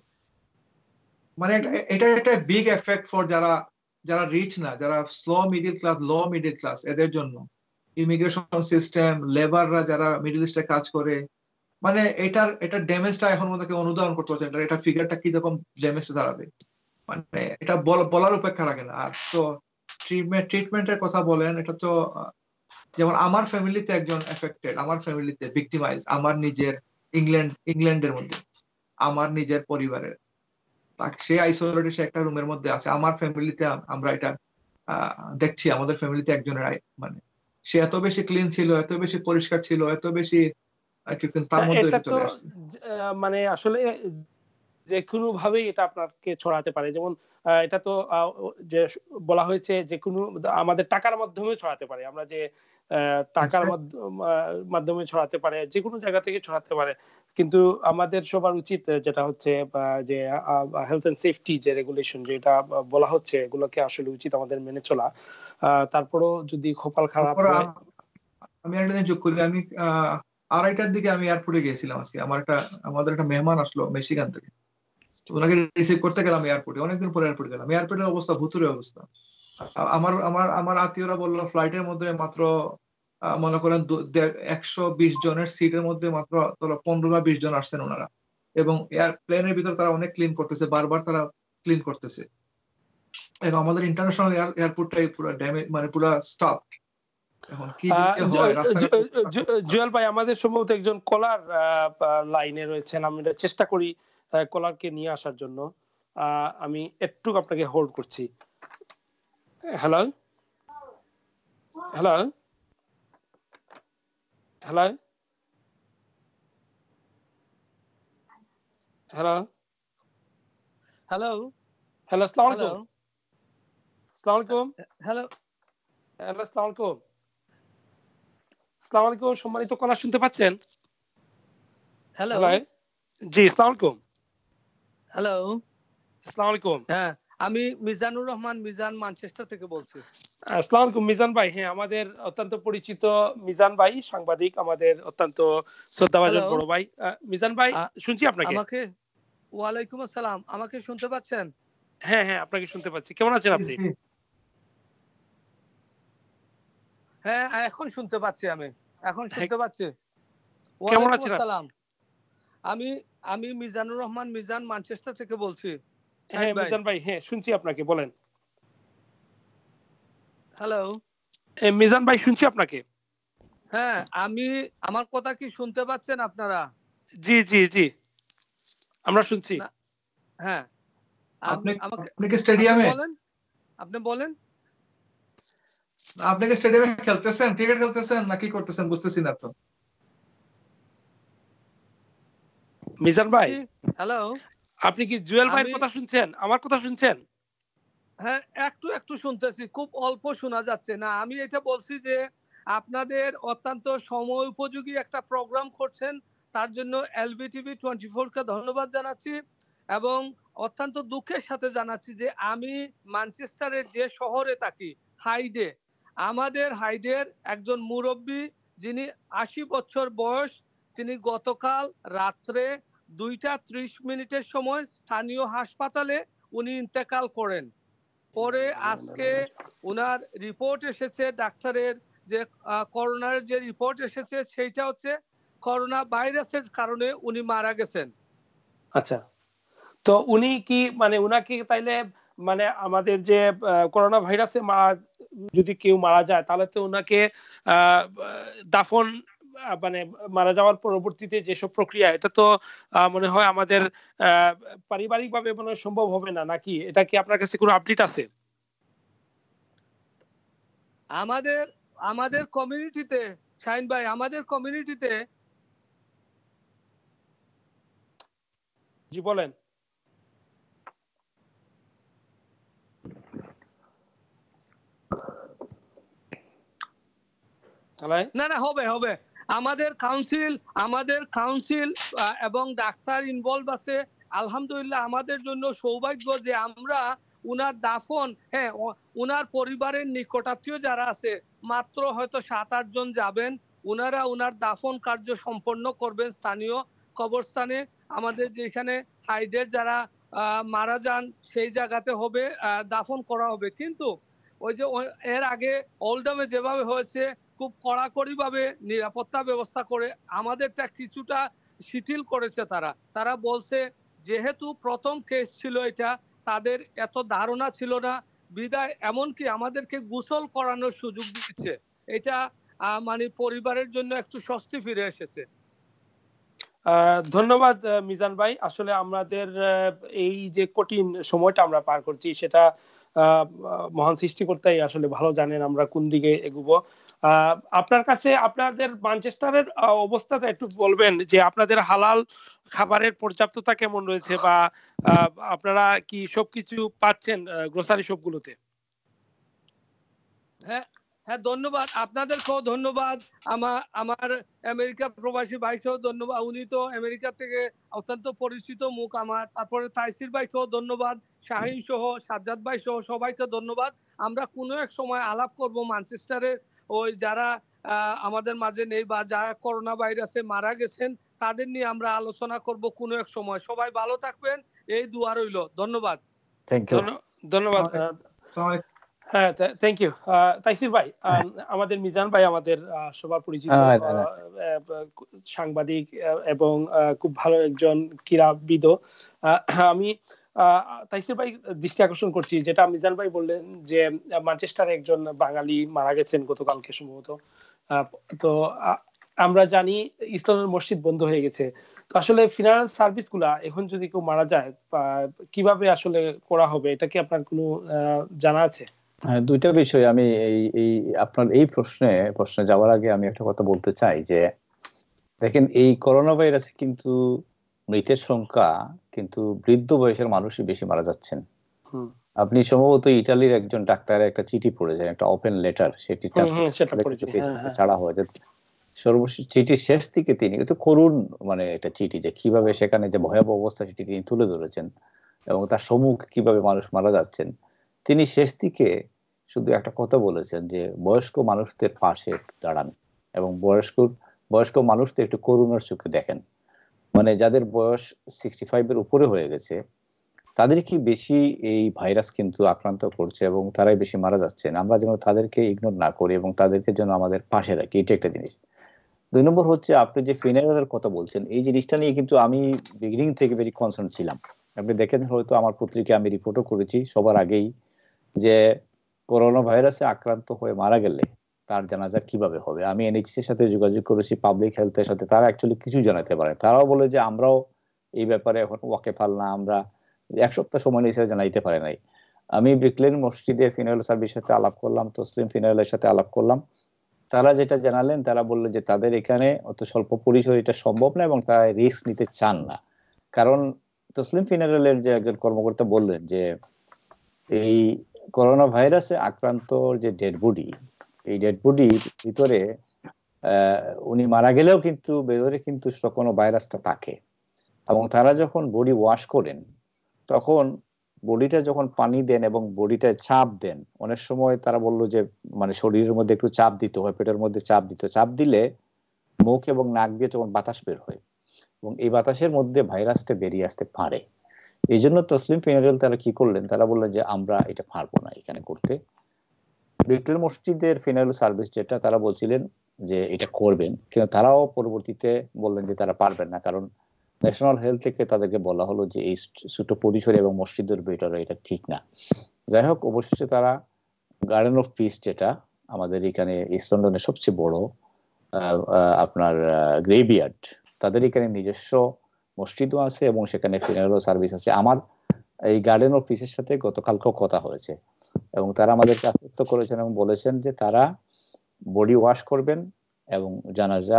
মানে এটা একটা বিগ এফেক্ট ফর যারা যারা রিচ না যারা slow middle class low middle class এদের জন্য ইমিগ্রেশন সিস্টেম লেবাররা যারা মিডিল ইস্টে কাজ করে মানে এটার এটা ড্যামেজটা এখন তাকে অনুধাবন করতে পারছে এটা ফিগারটা কি রকম ড্যামেজ দাঁড়াবে মানে এটা বলার উপেক্ষা রাখে না আর তো ট্রিটমেন্ট ট্রিটমেন্টের কথা বলেন এটা তো যেমন আমার ফ্যামিলিতে একজন এফেক্টেড আমার ফ্যামিলিতে ভিক্টিমাইজ আমার নিজের ইংল্যান্ড ইংল্যান্ডের মধ্যে আমার নিজের পরিবারের সে আইসোলেটে সে একটা রুমের মধ্যে আছে আমার ফ্যামিলিতে আমরা এটা দেখছি আমাদের ফ্যামিলিতে একজনের মানে সে এত বেশি ক্লিন ছিল এত বেশি পরিষ্কার ছিল এত বেশি তার মধ্যে মানে আসলে যে কোনো এটা আপনাকে ছড়াতে পারে যেমন এটা তো যে বলা হয়েছে যে কোনো আমাদের টাকার মাধ্যমে ছড়াতে পারে আমরা যে টাকার আচ্ছা। মাধ্যমে ছড়াতে পারে যে কোনো জায়গা থেকে ছড়াতে পারে কিন্তু আমাদের সবার উচিত যেটা হচ্ছে যে হেলথ এন্ড সেফটি যে রেগুলেশন যেটা বলা হচ্ছে এগুলোকে আসলে উচিত আমাদের মেনে চলা তারপরও যদি খোপাল খারাপ আমি একটা যোগ করি আমি আড়াইটার দিকে আমি এয়ারপোর্টে গিয়েছিলাম আজকে আমার একটা আমাদের একটা মেহমান আসলো মেক্সিকান থেকে ওনাকে রিসিভ করতে গেলাম এয়ারপোর্টে অনেকদিন পরে এয়ারপোর্টে গেলাম এয়ারপোর্টের অবস্থা ভুতুরে অবস্থা আমার আমার আমার আত্মীয়রা বললো ফ্লাইটের মধ্যে মাত্র মনে করেন একশো বিশ জনের সিটের মধ্যে মাত্র পনেরো বা বিশ জন আসছেন ওনারা এবং এয়ারপ্লেনের ভিতর তারা অনেক ক্লিন করতেছে বারবার তারা ক্লিন করতেছে এবং আমাদের ইন্টারন্যাশনাল এয়ারপোর্টটাই পুরো ড্যামেজ মানে পুরো স্টপড জুয়েল ভাই আমাদের সম্ভবত একজন কলার লাইনে রয়েছেন আমি চেষ্টা করি কলারকে নিয়ে আসার জন্য আমি একটু আপনাকে হোল্ড করছি hello hello Hello? Hello? Hello? Hello, Assalamu alaikum. Assalamu alaikum. Hello. Hello, Assalamu alaikum. Assalamu alaikum, সম্মানিত কলা শুনতে পাচ্ছেন? হ্যালো জি আসসালামু আলাইকুম হ্যালো আসসালামু আলাইকুম হ্যাঁ আমি মিজানুর রহমান মিজান ম্যানচেস্টার থেকে বলছি আসসালামু আলাইকুম মিজান ভাই হ্যাঁ আমাদের অত্যন্ত পরিচিত মিজান ভাই সাংবাদিক আমাদের অত্যন্ত শ্রদ্ধাভাজন বড় ভাই মিজান ভাই শুনছি আপনাকে আমাকে ওয়ালাইকুম আসসালাম আমাকে শুনতে পাচ্ছেন হ্যাঁ হ্যাঁ আপনাকে শুনতে পাচ্ছি কেমন আছেন আপনি হ্যাঁ এখন শুনতে পাচ্ছি আমি এখন হ্যাঁ, শুনতে পাচ্ছি কেমন আছেন আমি আমি মিজানুর রহমান মিজান ম্যানচেস্টার থেকে বলছি হ্যাঁ মিজান ভাই হ্যাঁ শুনছি আপনাকে বলেন হ্যালো মিজান ভাই শুনছি আপনাকে হ্যাঁ আমি আমার কথা কি শুনতে পাচ্ছেন আপনারা জি জি জি আমরা শুনছি হ্যাঁ আপনি স্টেডিয়ামে বলেন আপনি বলেন কি স্টেডিয়ামে খেলতেছেন ক্রিকেট খেলতেছেন নাকি করতেছেন বুঝতেছি না তো মিজান ভাই হ্যালো আপনি কি জুয়েল ভাইয়ের কথা শুনছেন আমার কথা শুনছেন হ্যাঁ একটু একটু শুনতেছি খুব অল্প শোনা যাচ্ছে না আমি এটা বলছি যে আপনাদের অত্যন্ত সময় উপযোগী একটা প্রোগ্রাম করছেন তার জন্য এলবিটিভি টোয়েন্টি ফোরকে ধন্যবাদ জানাচ্ছি এবং অত্যন্ত দুঃখের সাথে জানাচ্ছি যে আমি ম্যানচেস্টারের যে শহরে থাকি হাইডে আমাদের হাইডের একজন মুরব্বী যিনি আশি বছর বয়স তিনি গতকাল রাত্রে দুইটা ত্রিশ মিনিটের সময় স্থানীয় হাসপাতালে উনি ইন্তেকাল করেন পরে আজকে ওনার রিপোর্ট এসেছে ডাক্তারের যে করোনার যে রিপোর্ট এসেছে সেইটা হচ্ছে করোনা ভাইরাসের কারণে উনি মারা গেছেন আচ্ছা তো উনি কি মানে উনাকে তাইলে মানে আমাদের যে করোনা ভাইরাসে মারা যদি কেউ মারা যায় তাহলে তো উনাকে দাফন মানে মারা যাওয়ার পরবর্তীতে যেসব প্রক্রিয়া এটা তো মনে হয় আমাদের পারিবারিক ভাবে মনে হয় সম্ভব হবে না নাকি এটা কি আপনার কাছে কোনো আপডেট আছে আমাদের আমাদের কমিউনিটিতে শাহিন ভাই আমাদের কমিউনিটিতে জি বলেন না না হবে হবে আমাদের কাউন্সিল আমাদের কাউন্সিল এবং ডাক্তার ইনভলভ আছে আলহামদুলিল্লাহ আমাদের জন্য সৌভাগ্য যে আমরা উনার দাফন হ্যাঁ উনার পরিবারের নিকটাত্মীয় যারা আছে মাত্র হয়তো সাত আট জন যাবেন উনারা উনার দাফন কার্য সম্পন্ন করবেন স্থানীয় কবরস্থানে আমাদের যেখানে হাইডের যারা মারা যান সেই জায়গাতে হবে দাফন করা হবে কিন্তু ওই যে এর আগে ওল্ডামে যেভাবে হয়েছে খুব কড়াকড়িভাবে নিরাপত্তা ব্যবস্থা করে আমাদেরটা কিছুটা শিথিল করেছে তারা তারা বলছে যেহেতু প্রথম কেস ছিল এটা তাদের এত ধারণা ছিল না বিদায় এমনকি আমাদেরকে গোসল করানোর সুযোগ দিচ্ছে এটা মানে পরিবারের জন্য একটু স্বস্তি ফিরে এসেছে ধন্যবাদ মিজান ভাই আসলে আমাদের এই যে কঠিন সময়টা আমরা পার করছি সেটা মহান সৃষ্টিকর্তাই আসলে ভালো জানেন আমরা কোন দিকে এগুবো আপনার কাছে আপনাদের ম্যানচেস্টারের অবস্থাটা একটু বলবেন যে আপনাদের হালাল খাবারের পর্যাপ্ততা কেমন রয়েছে বা আপনারা কি সবকিছু পাচ্ছেন গ্রোসারি শপগুলোতে হ্যাঁ হ্যাঁ ধন্যবাদ আপনাদেরকেও ধন্যবাদ আমার আমার আমেরিকা প্রবাসী ভাইকেও ধন্যবাদ উনি তো আমেরিকা থেকে অত্যন্ত পরিচিত মুখ আমার তারপরে তাইসির ভাইকেও ধন্যবাদ শাহিন সহ সাজ্জাদ ভাই সহ সবাইকে ধন্যবাদ আমরা কোনো এক সময় আলাপ করব ম্যানচেস্টারে ওই যারা আমাদের মাঝে নেই বা যারা করোনা ভাইরাসে মারা গেছেন তাদের নিয়ে আমরা আলোচনা করব কোনো এক সময় সবাই ভালো থাকবেন এই দুয়া রইল ধন্যবাদ ধন্যবাদ হ্যাঁ থ্যাংক ইউ তাইসির ভাই হ্যাঁ। আমাদের মিজান ভাই আমাদের সবার পরিচিত সাংবাদিক এবং খুব ভালো একজন ক্রীড়াবিদ আমি তাইসির ভাই দৃষ্টি আকর্ষণ করছি যেটা মিজান ভাই বললেন যে ম্যানচেস্টারে একজন বাঙালি মারা গেছেন গতকালকে সম্ভবত তো আমরা জানি ইসলামের মসজিদ বন্ধ হয়ে গেছে তো আসলে ফিনান্স সার্ভিস গুলা এখন যদি কেউ মারা যায় কিভাবে আসলে করা হবে এটা কি আপনার কোনো জানা আছে হ্যাঁ, দুইটা বিষয় আমি এই এই আপনার এই প্রশ্নে প্রশ্নে যাওয়ার আগে আমি একটা কথা বলতে চাই যে দেখেন এই করোনা ভাইরাসে কিন্তু মৃতের সংখ্যা কিন্তু বৃদ্ধ বয়সের মানুষই বেশি মারা যাচ্ছেন আপনি সম্ভবত ইটালির একজন ডাক্তারের একটা চিঠি পড়েছেন একটা ওপেন লেটার সেটি হ্যাঁ, হ্যাঁ, ছাড়া হয়েছে সর্বশেষ চিঠির শেষ দিকে তিনি কিন্তু করুন মানে একটা চিঠি যে কিভাবে সেখানে যে ভয়াবহ অবস্থা সেটি তিনি তুলে ধরেছেন এবং তার সম্মুখ কিভাবে মানুষ মারা যাচ্ছেন তিনি শেষ দিকে শুধু একটা কথা বলেছেন যে বয়স্ক মানুষদের পাশে দাঁড়ান এবং বয়স্ক বয়স্ক মানুষদের একটু করুণার চোখে দেখেন মানে যাদের বয়স সিক্সটি ফাইভের উপরে হয়ে গেছে তাদের কি বেশি এই ভাইরাস কিন্তু আক্রান্ত করছে এবং তারাই বেশি মারা যাচ্ছেন আমরা যেন তাদেরকে ইগনোর না করি এবং তাদেরকে যেন আমাদের পাশে রাখি এটা একটা জিনিস দুই নম্বর হচ্ছে আপনি যে ফিনাইলের কথা বলছেন এই জিনিসটা নিয়ে কিন্তু আমি বিগিনিং থেকে ভেরি কনসার্ন ছিলাম আপনি দেখেন হয়তো আমার পত্রিকা আমি রিপোর্টও করেছি সবার আগেই যে করোনা ভাইরাসে আক্রান্ত হয়ে মারা গেলে তার জানাজা কিভাবে হবে আমি এর সাথে যোগাযোগ করেছি পাবলিক হেলথের সাথে তারা অ্যাকচুয়ালি কিছু জানাতে পারে তারাও বলে যে আমরাও এই ব্যাপারে এখন ওয়াকেফাল না আমরা এক সপ্তাহ সময় নিয়ে জানাইতে পারে নাই আমি ব্রিকলেন মসজিদে ফিনাইল সার্ভিসের সাথে আলাপ করলাম তসলিম ফিনাইলের সাথে আলাপ করলাম তারা যেটা জানালেন তারা বললো যে তাদের এখানে অত স্বল্প পরিসরে এটা সম্ভব না এবং তারা রিস্ক নিতে চান না কারণ তসলিম ফিনারেলের যে একজন কর্মকর্তা বললেন যে এই করোনা ভাইরাসে আক্রান্ত যে ডেড বডি এই ডেড বডির ভিতরে উনি মারা গেলেও কিন্তু ভেতরে কিন্তু কোনো ভাইরাসটা থাকে এবং তারা যখন বডি ওয়াশ করেন তখন বডিটা যখন পানি দেন এবং বডিটা চাপ দেন অনেক সময় তারা বললো যে মানে শরীরের মধ্যে একটু চাপ দিতে হয় পেটের মধ্যে চাপ দিতে চাপ দিলে মুখ এবং নাক দিয়ে যখন বাতাস বের হয় এবং এই বাতাসের মধ্যে ভাইরাসটা বেরিয়ে আসতে পারে এই জন্য তসলিম ফিনারেল তারা কি করলেন তারা বললেন যে আমরা এটা পারবো না এখানে করতে লিটল মসজিদের ফিনারেল সার্ভিস যেটা তারা বলছিলেন যে এটা করবেন কিন্তু তারাও পরবর্তীতে বললেন যে তারা পারবেন না কারণ ন্যাশনাল হেলথ থেকে তাদেরকে বলা হলো যে এই ছোট পরিসরে এবং মসজিদের বেটার এটা ঠিক না যাই হোক অবশেষে তারা গার্ডেন অফ পিস যেটা আমাদের এখানে ইস্ট লন্ডনের সবচেয়ে বড় আপনার গ্রেভিয়ার্ড তাদের এখানে নিজস্ব মসজিদও আছে এবং সেখানে ফিনারেলও সার্ভিস আছে আমার এই গার্ডেন অফ পিসের সাথে গতকালকেও কথা হয়েছে এবং তারা আমাদেরকে আশ্বস্ত করেছেন এবং বলেছেন যে তারা বডি ওয়াশ করবেন এবং জানাজা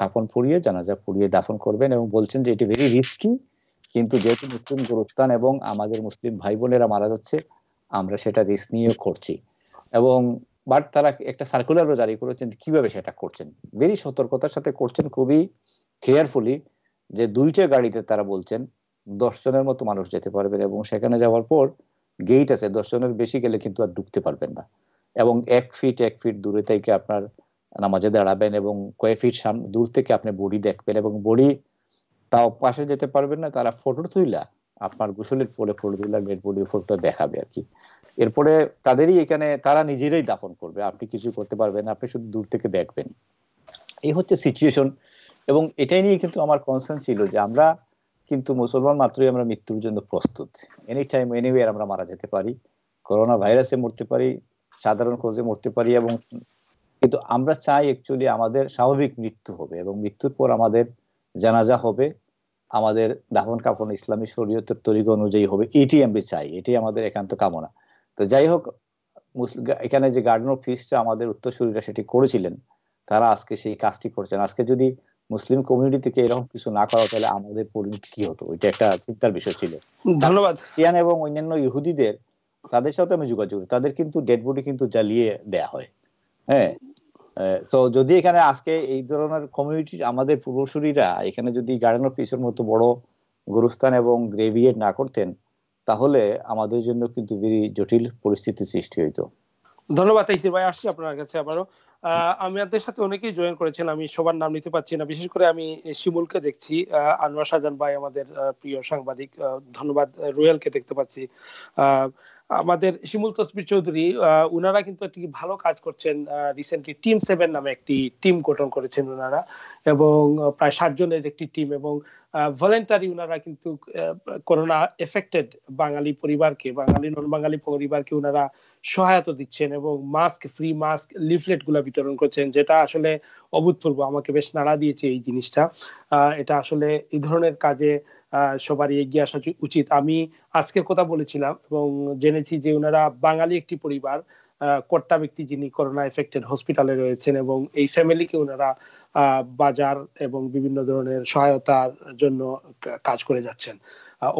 কাপন পুড়িয়ে জানাজা পুড়িয়ে দাফন করবেন এবং বলছেন যে এটি ভেরি রিস্কি কিন্তু যেহেতু মুসলিম গুরুস্থান এবং আমাদের মুসলিম ভাই বোনেরা মারা যাচ্ছে আমরা সেটা রিস্ক নিয়ে করছি এবং বাট তারা একটা সার্কুলারও জারি করেছেন কিভাবে সেটা করছেন ভেরি সতর্কতার সাথে করছেন খুবই কেয়ারফুলি যে দুইটা গাড়িতে তারা বলছেন দশ জনের মতো মানুষ যেতে পারবেন এবং সেখানে যাওয়ার পর গেট আছে দশ জনের বেশি গেলে কিন্তু আর ঢুকতে পারবেন না এবং এক ফিট এক ফিট দূরে থেকে আপনার নামাজে দাঁড়াবেন এবং কয়েক ফিট সামনে দূর থেকে আপনি বডি দেখবেন এবং বডি তাও পাশে যেতে পারবেন না তারা ফটো তুইলা আপনার গোসলের পরে ফটো তুইলা গেট বডি ফটো দেখাবে আর কি এরপরে তাদেরই এখানে তারা নিজেরাই দাফন করবে আপনি কিছু করতে পারবেন আপনি শুধু দূর থেকে দেখবেন এই হচ্ছে সিচুয়েশন এবং এটাই নিয়ে কিন্তু আমার কনসার্ন ছিল যে আমরা কিন্তু মুসলমান মাত্রই আমরা মৃত্যুর জন্য প্রস্তুত এনি টাইম এনিওয়ে আমরা মারা যেতে পারি করোনা ভাইরাসে মরতে পারি সাধারণ কোজে মরতে পারি এবং কিন্তু আমরা চাই অ্যাকচুয়ালি আমাদের স্বাভাবিক মৃত্যু হবে এবং মৃত্যুর পর আমাদের জানাজা হবে আমাদের দাফন কাফন ইসলামী শরীয়তের তরিকা অনুযায়ী হবে এটি আমরা চাই এটি আমাদের একান্ত কামনা তো যাই হোক এখানে যে গার্ডেন অফ পিসটা আমাদের উত্তরসূরিরা সেটি করেছিলেন তারা আজকে সেই কাজটি করছেন আজকে যদি মুসলিম কমিউনিটি থেকে এরকম কিছু না করা তাহলে আমাদের পরিণতি কি হতো ওইটা একটা চিন্তার বিষয় ছিল ধন্যবাদ ক্রিস্টিয়ান এবং অন্যান্য ইহুদিদের তাদের সাথে আমি যোগাযোগ তাদের কিন্তু ডেড বডি কিন্তু জ্বালিয়ে দেয়া হয় হ্যাঁ তো যদি এখানে আজকে এই ধরনের কমিউনিটি আমাদের পূর্বসূরীরা এখানে যদি গার্ডেন অফ পিসের মতো বড় গুরুস্থান এবং গ্রেভিয়েট না করতেন তাহলে আমাদের জন্য কিন্তু বেরি জটিল পরিস্থিতি সৃষ্টি হইতো ধন্যবাদ ভাই আসছি আপনার কাছে আবারও আমাদের সাথে অনেকেই জয়েন করেছেন আমি সবার নাম নিতে পারছি না বিশেষ করে আমি শিমুলকে দেখছি আনোয়ার সাজান ভাই আমাদের প্রিয় সাংবাদিক ধন্যবাদ রুয়েলকে দেখতে পাচ্ছি আহ আমাদের শিমুল তসবির চৌধুরী উনারা কিন্তু একটি ভালো কাজ করছেন রিসেন্টলি টিম সেভেন নামে একটি টিম গঠন করেছেন উনারা এবং প্রায় ষাট জনের একটি টিম এবং ভলেন্টারি উনারা কিন্তু করোনা এফেক্টেড বাঙালি পরিবারকে বাঙালি নন বাঙালি পরিবারকে উনারা সহায়তা দিচ্ছেন এবং মাস্ক ফ্রি মাস্ক লিফলেট গুলা বিতরণ করছেন যেটা আসলে অভূতপূর্ব আমাকে বেশ নাড়া দিয়েছে এই জিনিসটা এটা আসলে এই ধরনের কাজে আহ সবারই এগিয়ে আসা উচিত আমি আজকে কথা বলেছিলাম এবং জেনেছি যে ওনারা বাঙালি একটি পরিবার কর্তা ব্যক্তি যিনি করোনা এফেক্টেড হসপিটালে রয়েছেন এবং এই ফ্যামিলিকে ওনারা বাজার এবং বিভিন্ন ধরনের সহায়তার জন্য কাজ করে যাচ্ছেন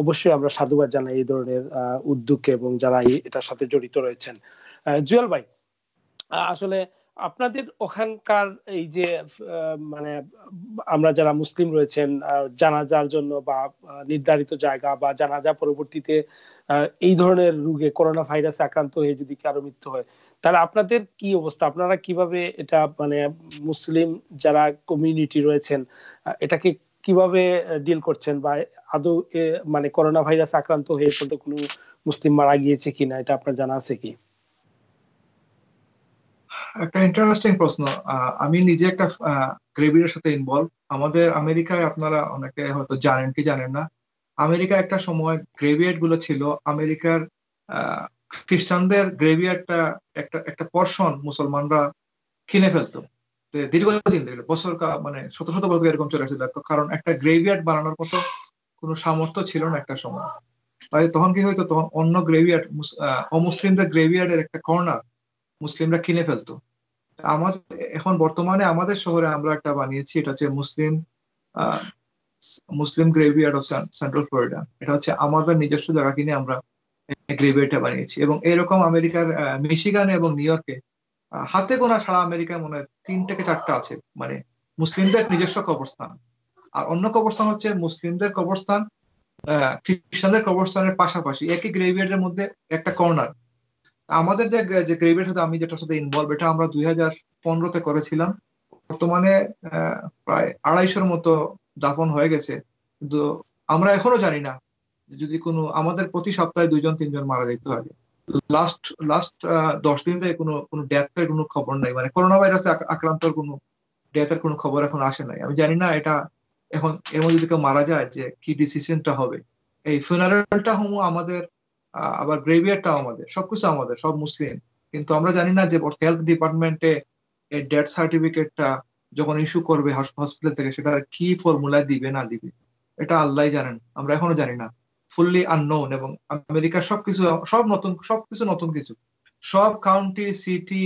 অবশ্যই আমরা সাধুবাদ জানাই এই ধরনের উদ্যোগকে এবং যারা এটার সাথে জড়িত রয়েছেন জুয়েল ভাই আসলে আপনাদের ওখানকার এই যে মানে আমরা যারা মুসলিম রয়েছেন জানাজার জন্য বা নির্ধারিত জায়গা বা জানাজা পরবর্তীতে এই ধরনের রোগে করোনা ভাইরাস আক্রান্ত হয়ে যদি কারো মৃত্যু হয় তাহলে আপনাদের কি অবস্থা আপনারা কিভাবে এটা মানে মুসলিম যারা কমিউনিটি রয়েছেন এটাকে কিভাবে ডিল করছেন বা আদৌ মানে করোনা ভাইরাস আক্রান্ত হয়ে পর্যন্ত কোনো মুসলিম মারা গিয়েছে কিনা এটা আপনার জানা আছে কি একটা ইন্টারেস্টিং প্রশ্ন আমি নিজে একটা গ্রেভির সাথে ইনভলভ আমাদের আমেরিকায় আপনারা অনেকে হয়তো জানেন কি জানেন না আমেরিকা একটা সময় গ্রেভিয়েট গুলো ছিল আমেরিকার খ্রিস্টানদের গ্রেভিয়ারটা একটা একটা পর্ষণ মুসলমানরা কিনে ফেলতো দীর্ঘদিন ধরে বছর মানে শত শত বছর এরকম চলে আসছিল কারণ একটা গ্রেভিয়ার্ড বানানোর মতো কোনো সামর্থ্য ছিল না একটা সময় তাই তখন কি হইতো তখন অন্য গ্রেভিয়ার্ড অমুসলিমদের গ্রেভিয়ার্ডের একটা কর্নার মুসলিমরা কিনে ফেলতো আমাদের এখন বর্তমানে আমাদের শহরে আমরা একটা বানিয়েছি এটা হচ্ছে Muslim Muslim graveyard of Central Florida এটা হচ্ছে আমাদের নিজস্ব জায়গা কিনে আমরা গ্রেভিয়ার্ডটা বানিয়েছি এবং এরকম আমেরিকার মিশিগান এবং নিউ ইয়র্কে হাতে গোনা সারা আমেরিকায় মনে হয় তিন থেকে চারটা আছে মানে মুসলিমদের নিজস্ব কবরস্থান আর অন্য কবরস্থান হচ্ছে মুসলিমদের কবরস্থান খ্রিস্টানদের কবরস্থানের পাশাপাশি একই গ্রেভিয়ার্ডের মধ্যে একটা কর্নার আমাদের যে যে ক্রেবের সাথে আমি যেটার সাথে ইনভলভ এটা আমরা দুই হাজার পনেরোতে করেছিলাম বর্তমানে প্রায় আড়াইশোর মতো দাফন হয়ে গেছে কিন্তু আমরা এখনো জানি না যদি কোনো আমাদের প্রতি সপ্তাহে দুইজন তিনজন মারা যেতে হবে লাস্ট লাস্ট দশ দিন থেকে কোনো কোনো ডেথের কোনো খবর নাই মানে করোনা ভাইরাসে আক্রান্তর কোনো ডেথের কোনো খবর এখন আসে নাই আমি জানি না এটা এখন এর মধ্যে যদি কেউ মারা যায় যে কি ডিসিশনটা হবে এই ফিনারেলটা হম আমাদের আবার গ্রেভিয়ারটাও আমাদের সবকিছু আমাদের সব মুসলিম কিন্তু আমরা জানি না যে হেলথ ডিপার্টমেন্টে এই ডেথ সার্টিফিকেটটা যখন ইস্যু করবে হসপিটাল থেকে সেটা কি ফর্মুলা দিবে না দিবে এটা আল্লাহ জানেন আমরা এখনো জানি না ফুললি আননোন এবং আমেরিকা সবকিছু সব নতুন সবকিছু নতুন কিছু সব কাউন্টি সিটি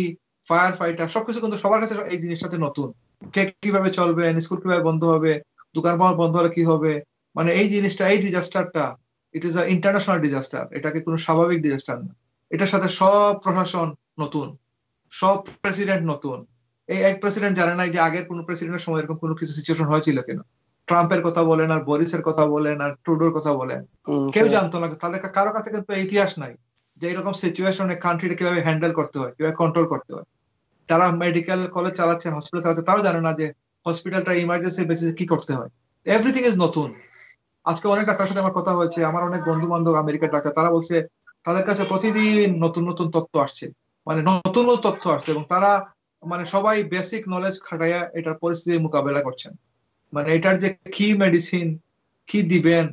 ফায়ার ফাইটার সবকিছু কিন্তু সবার কাছে এই জিনিসটাতে নতুন কে কিভাবে চলবে স্কুল কিভাবে বন্ধ হবে দোকান বন্ধ হলে কি হবে মানে এই জিনিসটা এই ডিজাস্টারটা it is a international disaster এটাকে কোনো স্বাভাবিক ডিজাস্টার না এটার সাথে সব প্রশাসন নতুন সব প্রেসিডেন্ট নতুন এই এক প্রেসিডেন্ট জানে নাই যে আগের কোন প্রেসিডেন্টের সময় এরকম কোনো কিছু সিচুয়েশন হয়েছিল কিনা ট্রাম্পের কথা বলেন আর বরিসের কথা বলেন আর ট্রুডোর কথা বলেন কেউ জানতো না তাদের কারো কাছে কিন্তু ইতিহাস নাই যে এরকম সিচুয়েশনে কান্ট্রিটা কিভাবে হ্যান্ডেল করতে হয় কিভাবে কন্ট্রোল করতে হয় তারা মেডিকেল কলেজ চালাচ্ছেন হসপিটাল চালাচ্ছে তারাও জানে না যে হসপিটালটা ইমার্জেন্সি বেসিসে কি করতে হয় এভরিথিং ইজ নতুন আজকে অনেক ডাক্তার সাথে আমার কথা হয়েছে আমার অনেক বন্ধু বান্ধব আমেরিকার ডাক্তার তারা বলছে তাদের কাছে প্রতিদিন নতুন নতুন তথ্য আসছে মানে নতুন তথ্য আসছে এবং তারা মানে সবাই বেসিক নলেজ খাটাইয়া এটার পরিস্থিতি মোকাবেলা করছেন মানে এটার যে কি মেডিসিন কি দিবেন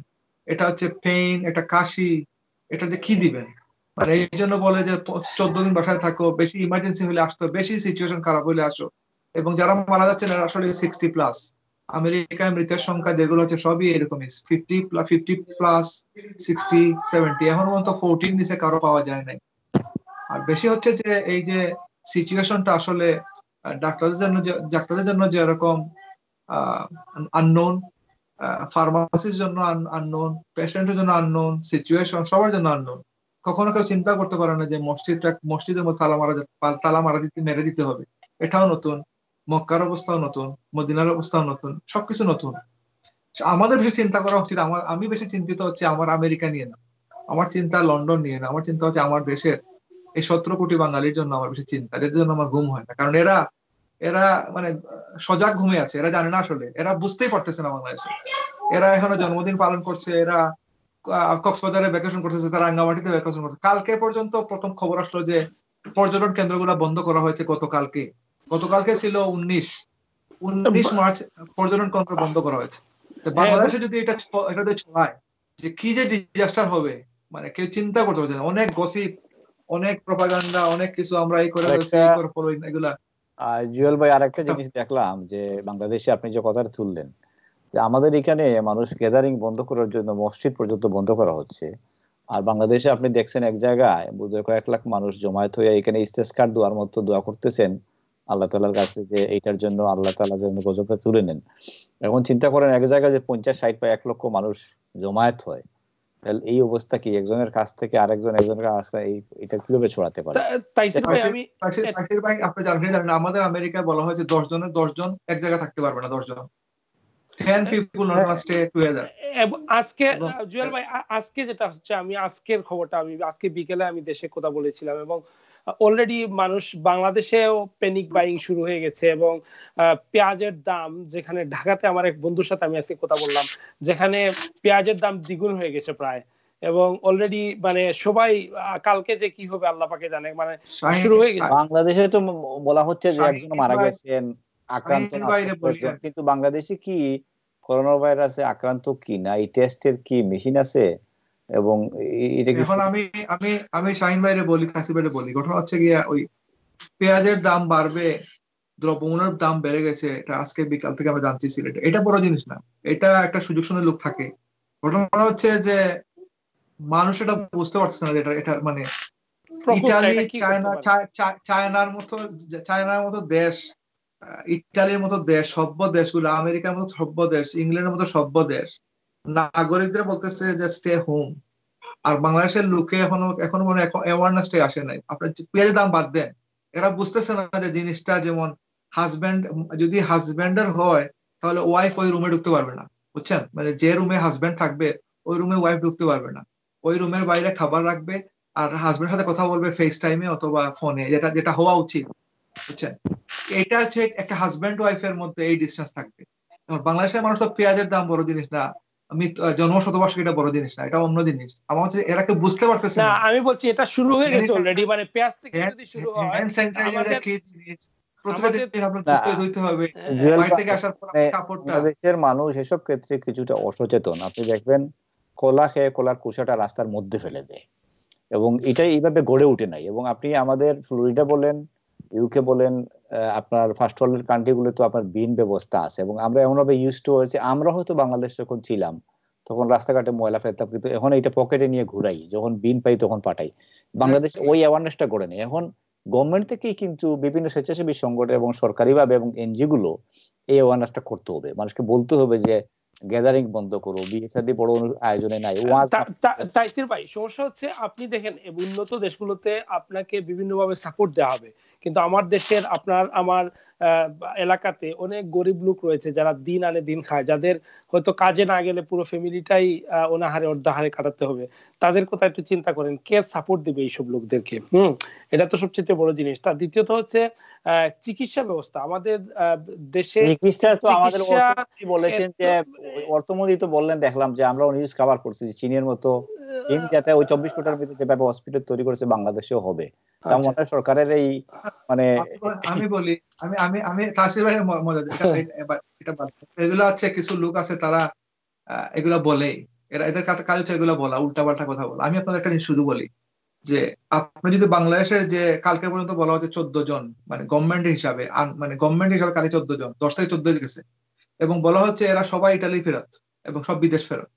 এটা হচ্ছে পেইন এটা কাশি এটা যে কি দিবেন মানে এই জন্য বলে যে চোদ্দ দিন বাসায় থাকো বেশি ইমার্জেন্সি হলে আসতো বেশি সিচুয়েশন খারাপ হলে আসো এবং যারা মারা যাচ্ছেন আসলে সিক্সটি প্লাস আমেরিকায় মৃতের সংখ্যা যেগুলো হচ্ছে সবই এরকমই fifty fifty plus sixty seventy এখন পর্যন্ত ফোরটিন নিচে কারো পাওয়া যায় নাই আর বেশি হচ্ছে যে এই যে সিচুয়েশনটা আসলে ডাক্তারদের জন্য ডাক্তারদের জন্য যেরকম আননোন ফার্মাসির জন্য আননোন পেশেন্টের জন্য আননোন সিচুয়েশন সবার জন্য আননোন কখনো কেউ চিন্তা করতে পারে না যে মসজিদটা মসজিদের মধ্যে তালা মারা তালা মারা দিতে মেরে দিতে হবে এটাও নতুন মক্কার অবস্থাও নতুন মদিনার অবস্থাও নতুন সবকিছু নতুন আমাদের বেশি চিন্তা করা উচিত আমার আমি বেশি চিন্তিত হচ্ছে আমার আমেরিকা নিয়ে না আমার চিন্তা লন্ডন নিয়ে না আমার চিন্তা হচ্ছে আমার দেশের এই সতেরো কোটি বাঙালির জন্য আমার বেশি চিন্তা যাদের জন্য আমার ঘুম হয় না কারণ এরা এরা মানে সজাগ ঘুমে আছে এরা জানে না আসলে এরা বুঝতেই পারতেছে না বাংলাদেশে এরা এখনো জন্মদিন পালন করছে এরা কক্সবাজারে ভ্যাকেশন করতেছে তারা রাঙ্গামাটিতে ভ্যাকেশন করছে কালকে পর্যন্ত প্রথম খবর আসলো যে পর্যটন কেন্দ্রগুলো বন্ধ করা হয়েছে গতকালকে গতকালকে ছিল উনিশ উনিশ মার্চ পর্যটন কেন্দ্র বন্ধ করা হয়েছে বাংলাদেশে হ্যাঁ। যদি এটা এটা যদি ছড়ায় যে কি যে ডিজাস্টার হবে মানে কেউ চিন্তা করতে পারছে অনেক গসিপ অনেক প্রপাগান্ডা অনেক কিছু আমরা এই করে ফেলছি এগুলা জুয়েল ভাই আর একটা জিনিস দেখলাম যে বাংলাদেশে আপনি যে কথাটা তুললেন যে আমাদের এখানে মানুষ গ্যাদারিং বন্ধ করার জন্য মসজিদ পর্যন্ত বন্ধ করা হচ্ছে আর বাংলাদেশে আপনি দেখছেন এক জায়গায় বোধহয় কয়েক লাখ মানুষ জমায়েত হয়ে এখানে ইস্তেস্কার দোয়ার মতো দোয়া করতেছেন আল্লাহ তালার কাছে যে এটার জন্য আল্লাহ তালা যেন গজবটা তুলে নেন এখন চিন্তা করেন এক জায়গায় যে পঞ্চাশ ষাট বা এক লক্ষ মানুষ জমায়েত হয় তাহলে এই অবস্থা কি একজনের কাছ থেকে আরেকজন একজনের কাছ এটা কিভাবে ছড়াতে পারে আপনি জানেন আমাদের আমেরিকায় বলা হয় যে জনের জন এক জায়গায় থাকতে পারবে না জন আজকে জুয়েল ভাই আজকে যেটা হচ্ছে আমি আজকের খবরটা আমি আজকে বিকেলে আমি দেশে কথা বলেছিলাম এবং অলরেডি মানুষ বাংলাদেশেও প্যানিক বাইং শুরু হয়ে গেছে এবং পেঁয়াজের দাম যেখানে ঢাকাতে আমার এক বন্ধুর সাথে আমি আজকে কথা বললাম যেখানে পেঁয়াজের দাম দ্বিগুণ হয়ে গেছে প্রায় এবং অলরেডি মানে সবাই কালকে যে কি হবে আল্লাহ পাকে জানে মানে শুরু হয়ে গেছে বাংলাদেশে তো বলা হচ্ছে যে একজন মারা গেছেন আক্রান্ত কিন্তু বাংলাদেশে কি করোনা ভাইরাসে আক্রান্ত কি না এই টেস্টের কি মেশিন আছে এবং এখন আমি আমি আমি শাহিন ভাইরে বলি কাসি ভাইরে বলি ঘটনা হচ্ছে গিয়ে ওই পেঁয়াজের দাম বাড়বে দ্রব্যমূল্যের দাম বেড়ে গেছে এটা আজকে বিকাল থেকে আমরা জানছি সিলেটে এটা বড় জিনিস না এটা একটা সুযোগ সুন্দর লোক থাকে ঘটনা হচ্ছে যে মানুষ এটা বুঝতে পারছে না যে এটা এটা মানে ইটালি চায়না চায়নার মতো চায়নার মতো দেশ ইটালির মতো দেশ সভ্য দেশগুলো আমেরিকার মতো সভ্য দেশ ইংল্যান্ডের মতো সভ্য দেশ নাগরিকদের বলতেছে যে স্টে হোম আর বাংলাদেশের লোকে এখনো এখনো মনে অ্যাওয়ারনেসটা আসে নাই আপনার পেঁয়াজের দাম বাদ দেন এরা বুঝতেছে না যে জিনিসটা যেমন হাজব্যান্ড যদি হাজব্যান্ডের হয় তাহলে ওয়াইফ ওই রুমে ঢুকতে পারবে না বুঝছেন মানে যে রুমে হাজব্যান্ড থাকবে ওই রুমে ওয়াইফ ঢুকতে পারবে না ওই রুমের বাইরে খাবার রাখবে আর হাজব্যান্ডের সাথে কথা বলবে ফেস টাইমে অথবা ফোনে যেটা যেটা হওয়া উচিত বুঝছেন এটা হচ্ছে একটা হাজব্যান্ড ওয়াইফের মধ্যে এই ডিস্টেন্স থাকবে বাংলাদেশের মানুষ তো পেঁয়াজের দাম বড় জিনিস না জন্মশতবার্ষিকী এটা বড় জিনিস না এটা অন্য জিনিস আমার হচ্ছে বুঝতে না আমি বলছি এটা শুরু হয়ে গেছে অলরেডি মানে, মানে পেঁয়াজ থেকে যদি শুরু হয় কি জিনিস মানে দেশের মানুষ এসব ক্ষেত্রে কিছুটা অসচেতন আপনি দেখবেন কলা খেয়ে কলার কুশাটা রাস্তার মধ্যে ফেলে দেয় এবং এটা এইভাবে গড়ে উঠে নাই এবং আপনি আমাদের ফ্লোরিডা বলেন ইউকে বলেন আপনার ফার্স্ট ওয়ার্ল্ড কান্ট্রিগুলো তো আপনার বিন ব্যবস্থা আছে এবং আমরা এমনভাবে ইউজ টু হয়েছি আমরা হয়তো বাংলাদেশ যখন ছিলাম তখন রাস্তাঘাটে ময়লা ফেলতাম কিন্তু এখন এটা পকেটে নিয়ে ঘুরাই যখন বিন পাই তখন পাঠাই বাংলাদেশ ওই অ্যাওয়ারনেসটা করে নেই এখন গভর্নমেন্ট থেকেই কিন্তু বিভিন্ন স্বেচ্ছাসেবী সংগঠন এবং সরকারিভাবে এবং এনজি গুলো এই অ্যাওয়ারনেসটা করতে হবে মানুষকে বলতে হবে যে গ্যাদারিং বন্ধ করো বিয়ে শাদী বড় আয়োজনে নাই তাইসির ভাই সমস্যা হচ্ছে আপনি দেখেন উন্নত দেশগুলোতে আপনাকে বিভিন্নভাবে সাপোর্ট দেওয়া হবে কিন্তু আমার দেশের আপনার আমার এলাকাতে অনেক গরিব লোক রয়েছে যারা দিন আনে দিন খায় যাদের হয়তো কাজে না গেলে পুরো ফ্যামিলিটাই অনাহারে অর্ধাহারে কাটাতে হবে তাদের কথা একটু চিন্তা করেন কে সাপোর্ট দিবে এইসব লোকদেরকে হুম এটা তো সবচেয়ে বড় জিনিস তার দ্বিতীয়ত হচ্ছে চিকিৎসা ব্যবস্থা আমাদের দেশে আমাদের বলেছেন যে অর্থমন্ত্রী তো বললেন দেখলাম যে আমরা নিউজ কভার করছি চীনের মতো ইন্ডিয়াতে ওই চব্বিশ কোটার ভিতরে যেভাবে হসপিটাল তৈরি করেছে বাংলাদেশেও হবে তা আচ্ছা। মনে সরকারের এই মানে আমি বলি আমি আমি আমি তাসির ভাইয়ের মজা এটা হ্যাঁ। এগুলো আছে কিছু লোক আছে তারা এগুলো বলে এরা এদের কাজ হচ্ছে এগুলো বলা উল্টা পাল্টা কথা বলা আমি আপনাদের একটা জিনিস শুধু বলি যে আপনি যদি বাংলাদেশের যে কালকে পর্যন্ত বলা হচ্ছে চোদ্দ জন মানে গভর্নমেন্ট হিসাবে মানে গভর্নমেন্ট হিসাবে কালে চোদ্দ জন দশ থেকে চোদ্দ গেছে এবং বলা হচ্ছে এরা সবাই ইটালি ফেরত এবং সব বিদেশ ফেরত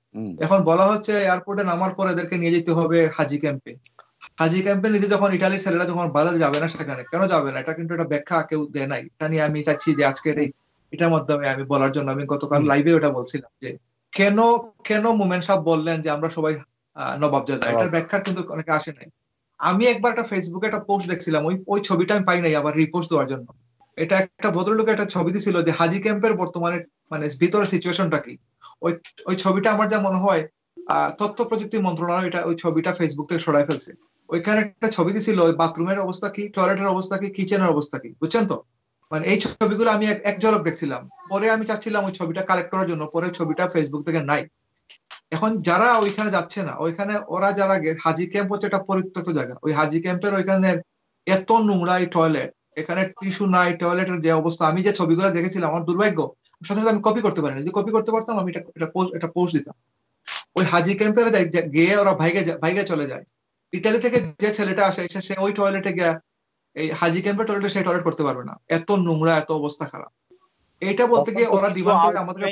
এখন বলা হচ্ছে এয়ারপোর্টে নামার পর এদেরকে নিয়ে যেতে হবে হাজি ক্যাম্পে হাজি ক্যাম্পে নিতে যখন ইটালির ছেলেরা যখন বাজারে যাবে না সেখানে কেন যাবে না এটা কিন্তু একটা ব্যাখ্যা কেউ দেয় নাই এটা নিয়ে আমি চাচ্ছি যে আজকের এই এটার মাধ্যমে আমি বলার জন্য আমি গতকাল লাইভে ওটা বলছিলাম যে কেন কেন মোমেন সাহেব বললেন যে আমরা সবাই নবাবজাদা এটার ব্যাখ্যার কিন্তু অনেকে আসে নাই আমি একবার একটা ফেসবুকে একটা পোস্ট দেখছিলাম ওই ওই ছবিটা আমি পাই নাই আবার রিপোর্ট দেওয়ার জন্য এটা একটা ভদ্রলোকে একটা ছবি দিছিল যে হাজি ক্যাম্পের বর্তমানে মানে ভিতরে সিচুয়েশনটা কি ওই ওই ছবিটা আমার যা মনে হয় তথ্য প্রযুক্তি মন্ত্রণালয় এটা ওই ছবিটা ফেসবুক থেকে সরাই ফেলছে ওইখানে একটা ছবি দিছিল ওই বাথরুমের অবস্থা কি টয়লেটের অবস্থা কি কিচেনের অবস্থা কি বুঝছেন তো মানে এই ছবিগুলো আমি এক ঝলক দেখছিলাম পরে আমি চাচ্ছিলাম ওই ছবিটা কালেক্ট করার জন্য পরে ছবিটা ফেসবুক থেকে নাই এখন যারা ওইখানে যাচ্ছে না ওইখানে ওরা যারা হাজি ক্যাম্প হচ্ছে একটা পরিত্যক্ত জায়গা ওই হাজি ক্যাম্পের ওইখানে এত নোংরা এই টয়লেট এখানে টিস্যু নাই টয়লেটের যে অবস্থা আমি যে ছবিগুলো দেখেছিলাম আমার দুর্ভাগ্য সাথে আমি কপি করতে পারিনি যদি কপি করতে পারতাম আমি এটা এটা পোস্ট দিতাম ওই হাজি ক্যাম্পের গিয়ে ওরা ভাইগে ভাইগে চলে যায় ইটালি থেকে যে ছেলেটা আসে সে ওই টয়লেটে গিয়া এই হাজি ক্যাম্পের টয়লেটে সে টয়লেট করতে পারবে না এত নোংরা এত অবস্থা খারাপ এটা বলতে গিয়ে ওরা ডিমান্ড আমাদের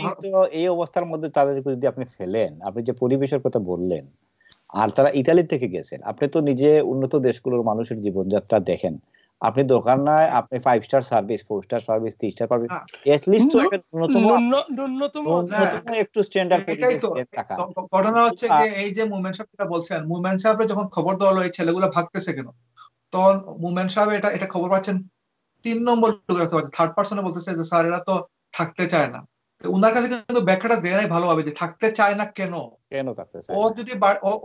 এই অবস্থার মধ্যে তাদের যদি আপনি ফেলেন আপনি যে পরিবেশের কথা বললেন আর তারা ইতালি থেকে গেছেন আপনি তো নিজে উন্নত দেশগুলোর মানুষের জীবনযাত্রা দেখেন আপনি দোকান নয় আপনি five star service four star service three star service at least তো ন্যূনতম ন্যূনতম হ্যাঁ। একটু স্ট্যান্ডার্ড টাকা ঘটনা হচ্ছে যে এই যে মুমেন্ট সাহেব যেটা বলছেন মুমেন্ট সাহেবের যখন খবর দেওয়া হলো এই ছেলেগুলো ভাগতেছে কেন তখন মুমেন্ট সাহেব এটা এটা খবর পাচ্ছেন তিন নম্বর লোকের কাছে পাচ্ছে থার্ড পার্সনে বলতেছে যে স্যার এরা তো থাকতে চায় না উনার কাছে কিন্তু ব্যাখ্যাটা দেয় নাই ভালোভাবে যে থাকতে চায় না কেন কেন থাকতে ওর যদি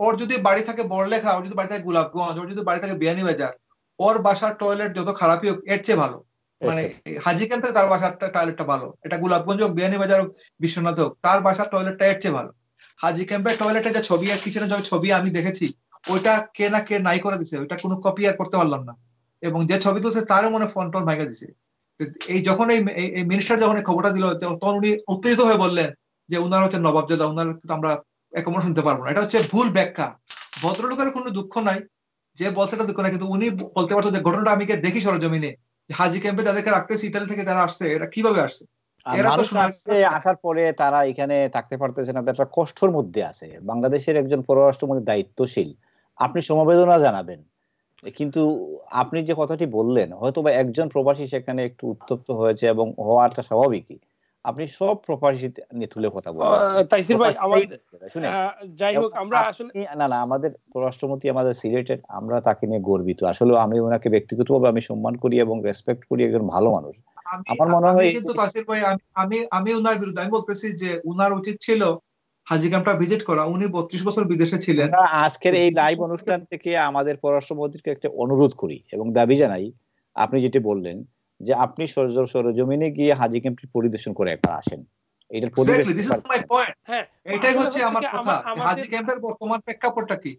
ওর যদি বাড়ি থাকে বড় লেখা ওর যদি বাড়ি থাকে গোলাপগঞ্জ ওর যদি বাড়ি থাকে বিয়ানীবাজার ওর বাসার টয়লেট যত খারাপই হোক এর চেয়ে ভালো মানে হাজি ক্যাম্পে তার বাসার টয়লেটটা ভালো এটা গোলাপগঞ্জ হোক বাজার হোক বিশ্বনাথ হোক তার বাসার টয়লেটটা এর চেয়ে ভালো হাজি ক্যাম্পের টয়লেটের যে ছবি আর কিচেনে যবে ছবি আমি দেখেছি ওইটা কে না কে নাই করে দিছে ওইটা কোনো কপি আর করতে পারলাম না এবং যে ছবি তুলছে তারও মনে ফোন টোন ভাঙা দিছে এই যখন এই মিনিস্টার যখন খবরটা দিল তখন উনি উত্তেজিত হয়ে বললেন যে উনার হচ্ছে নবাবজাদা উনার আমরা একমন শুনতে পারবো না এটা হচ্ছে ভুল ব্যাখ্যা ভদ্রলোকের কোনো দুঃখ নাই যে বলছে এটা দুঃখ না কিন্তু উনি বলতে পারতো যে ঘটনাটা আমি দেখি সরজমিনে হাজি ক্যাম্পে তাদেরকে রাখতেছি ইটালি থেকে তারা আসছে এরা কিভাবে আসছে আসার পরে তারা এখানে থাকতে পারতেছে না একটা কষ্টর মধ্যে আছে বাংলাদেশের একজন পররাষ্ট্রমন্ত্রী দায়িত্বশীল আপনি সমবেদনা জানাবেন কিন্তু আপনি যে কথাটি বললেন হয়তো বা একজন প্রবাসী সেখানে একটু উত্তপ্ত হয়েছে এবং হওয়াটা স্বাভাবিকই আপনি সব প্রপার্টি নিয়ে তুলে কথা বলেন তাইসির ভাই যাই হোক আমরা আসলে না না আমাদের পররাষ্ট্রমন্ত্রী আমাদের সিলেটেড আমরা তাকে নিয়ে গর্বিত আসলে আমি ওনাকে ব্যক্তিগতভাবে আমি সম্মান করি এবং রেসপেক্ট করি একজন ভালো মানুষ আমার মনে হয় কিন্তু তাইসির ভাই আমি আমি ওনার বিরুদ্ধে আমি বলতেছি যে ওনার উচিত ছিল হাজিগামটা ভিজিট করা উনি বত্রিশ বছর বিদেশে ছিলেন আজকের এই লাইভ অনুষ্ঠান থেকে আমাদের পররাষ্ট্রমন্ত্রীকে একটা অনুরোধ করি এবং দাবি জানাই আপনি যেটা বললেন যে আপনি সরজমিনে গিয়ে হাজি ক্যাম্পটি পরিদর্শন করে একবার আসেন এটা হ্যাঁ, হ্যাঁ, এটাই হচ্ছে আমার কথা হাজি ক্যাম্পের বর্তমান প্রেক্ষাপটটা কি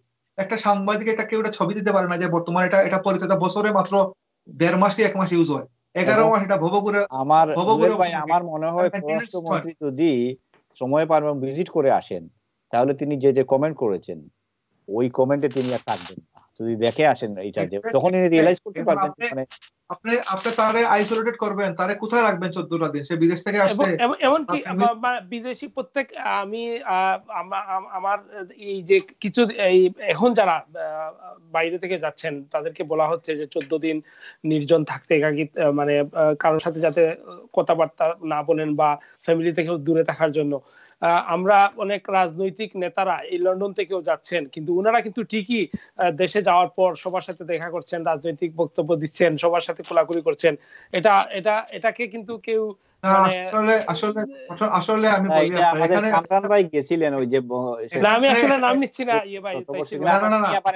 একটা সাংবাদিক এটা কেউ ছবি দিতে পারে না যে বর্তমানে এটা এটা পরিচয়টা বছরে মাত্র দেড় মাস কি এক মাস ইউজ হয় এগারো মাস এটা ভবগুরে আমার ভাই আমার মনে হয় পররাষ্ট্রমন্ত্রী যদি সময় পান ভিজিট করে আসেন তাহলে তিনি যে যে কমেন্ট করেছেন ওই কমেন্টে তিনি আর থাকবেন না যদি দেখে আসেন এই চার্জে তখন ইনি রিয়েলাইজ করতে পারবেন মানে আপনি আপনি তারে আইসোলেটেড করবেন তারে কোথায় রাখবেন 14 টা দিন সে বিদেশ থেকে আসছে এমন কি বিদেশি প্রত্যেক আমি আমার এই যে কিছু এই এখন যারা বাইরে থেকে যাচ্ছেন তাদেরকে বলা হচ্ছে যে 14 দিন নির্জন থাকতে একাকী মানে কারোর সাথে যাতে কথাবার্তা না বলেন বা ফ্যামিলি থেকে দূরে থাকার জন্য আমরা অনেক রাজনৈতিক নেতারা এই লন্ডন থেকেও যাচ্ছেন কিন্তু ওনারা কিন্তু ঠিকই দেশে যাওয়ার পর সবার সাথে দেখা করছেন রাজনৈতিক বক্তব্য দিচ্ছেন সবার সাথে কোলাকুলি করছেন এটা এটা এটাকে কিন্তু কেউ মানে আসলে আসলে আসলে গেছিলেন ওই আমি আসলে নাম নিচ্ছি না ইয়ে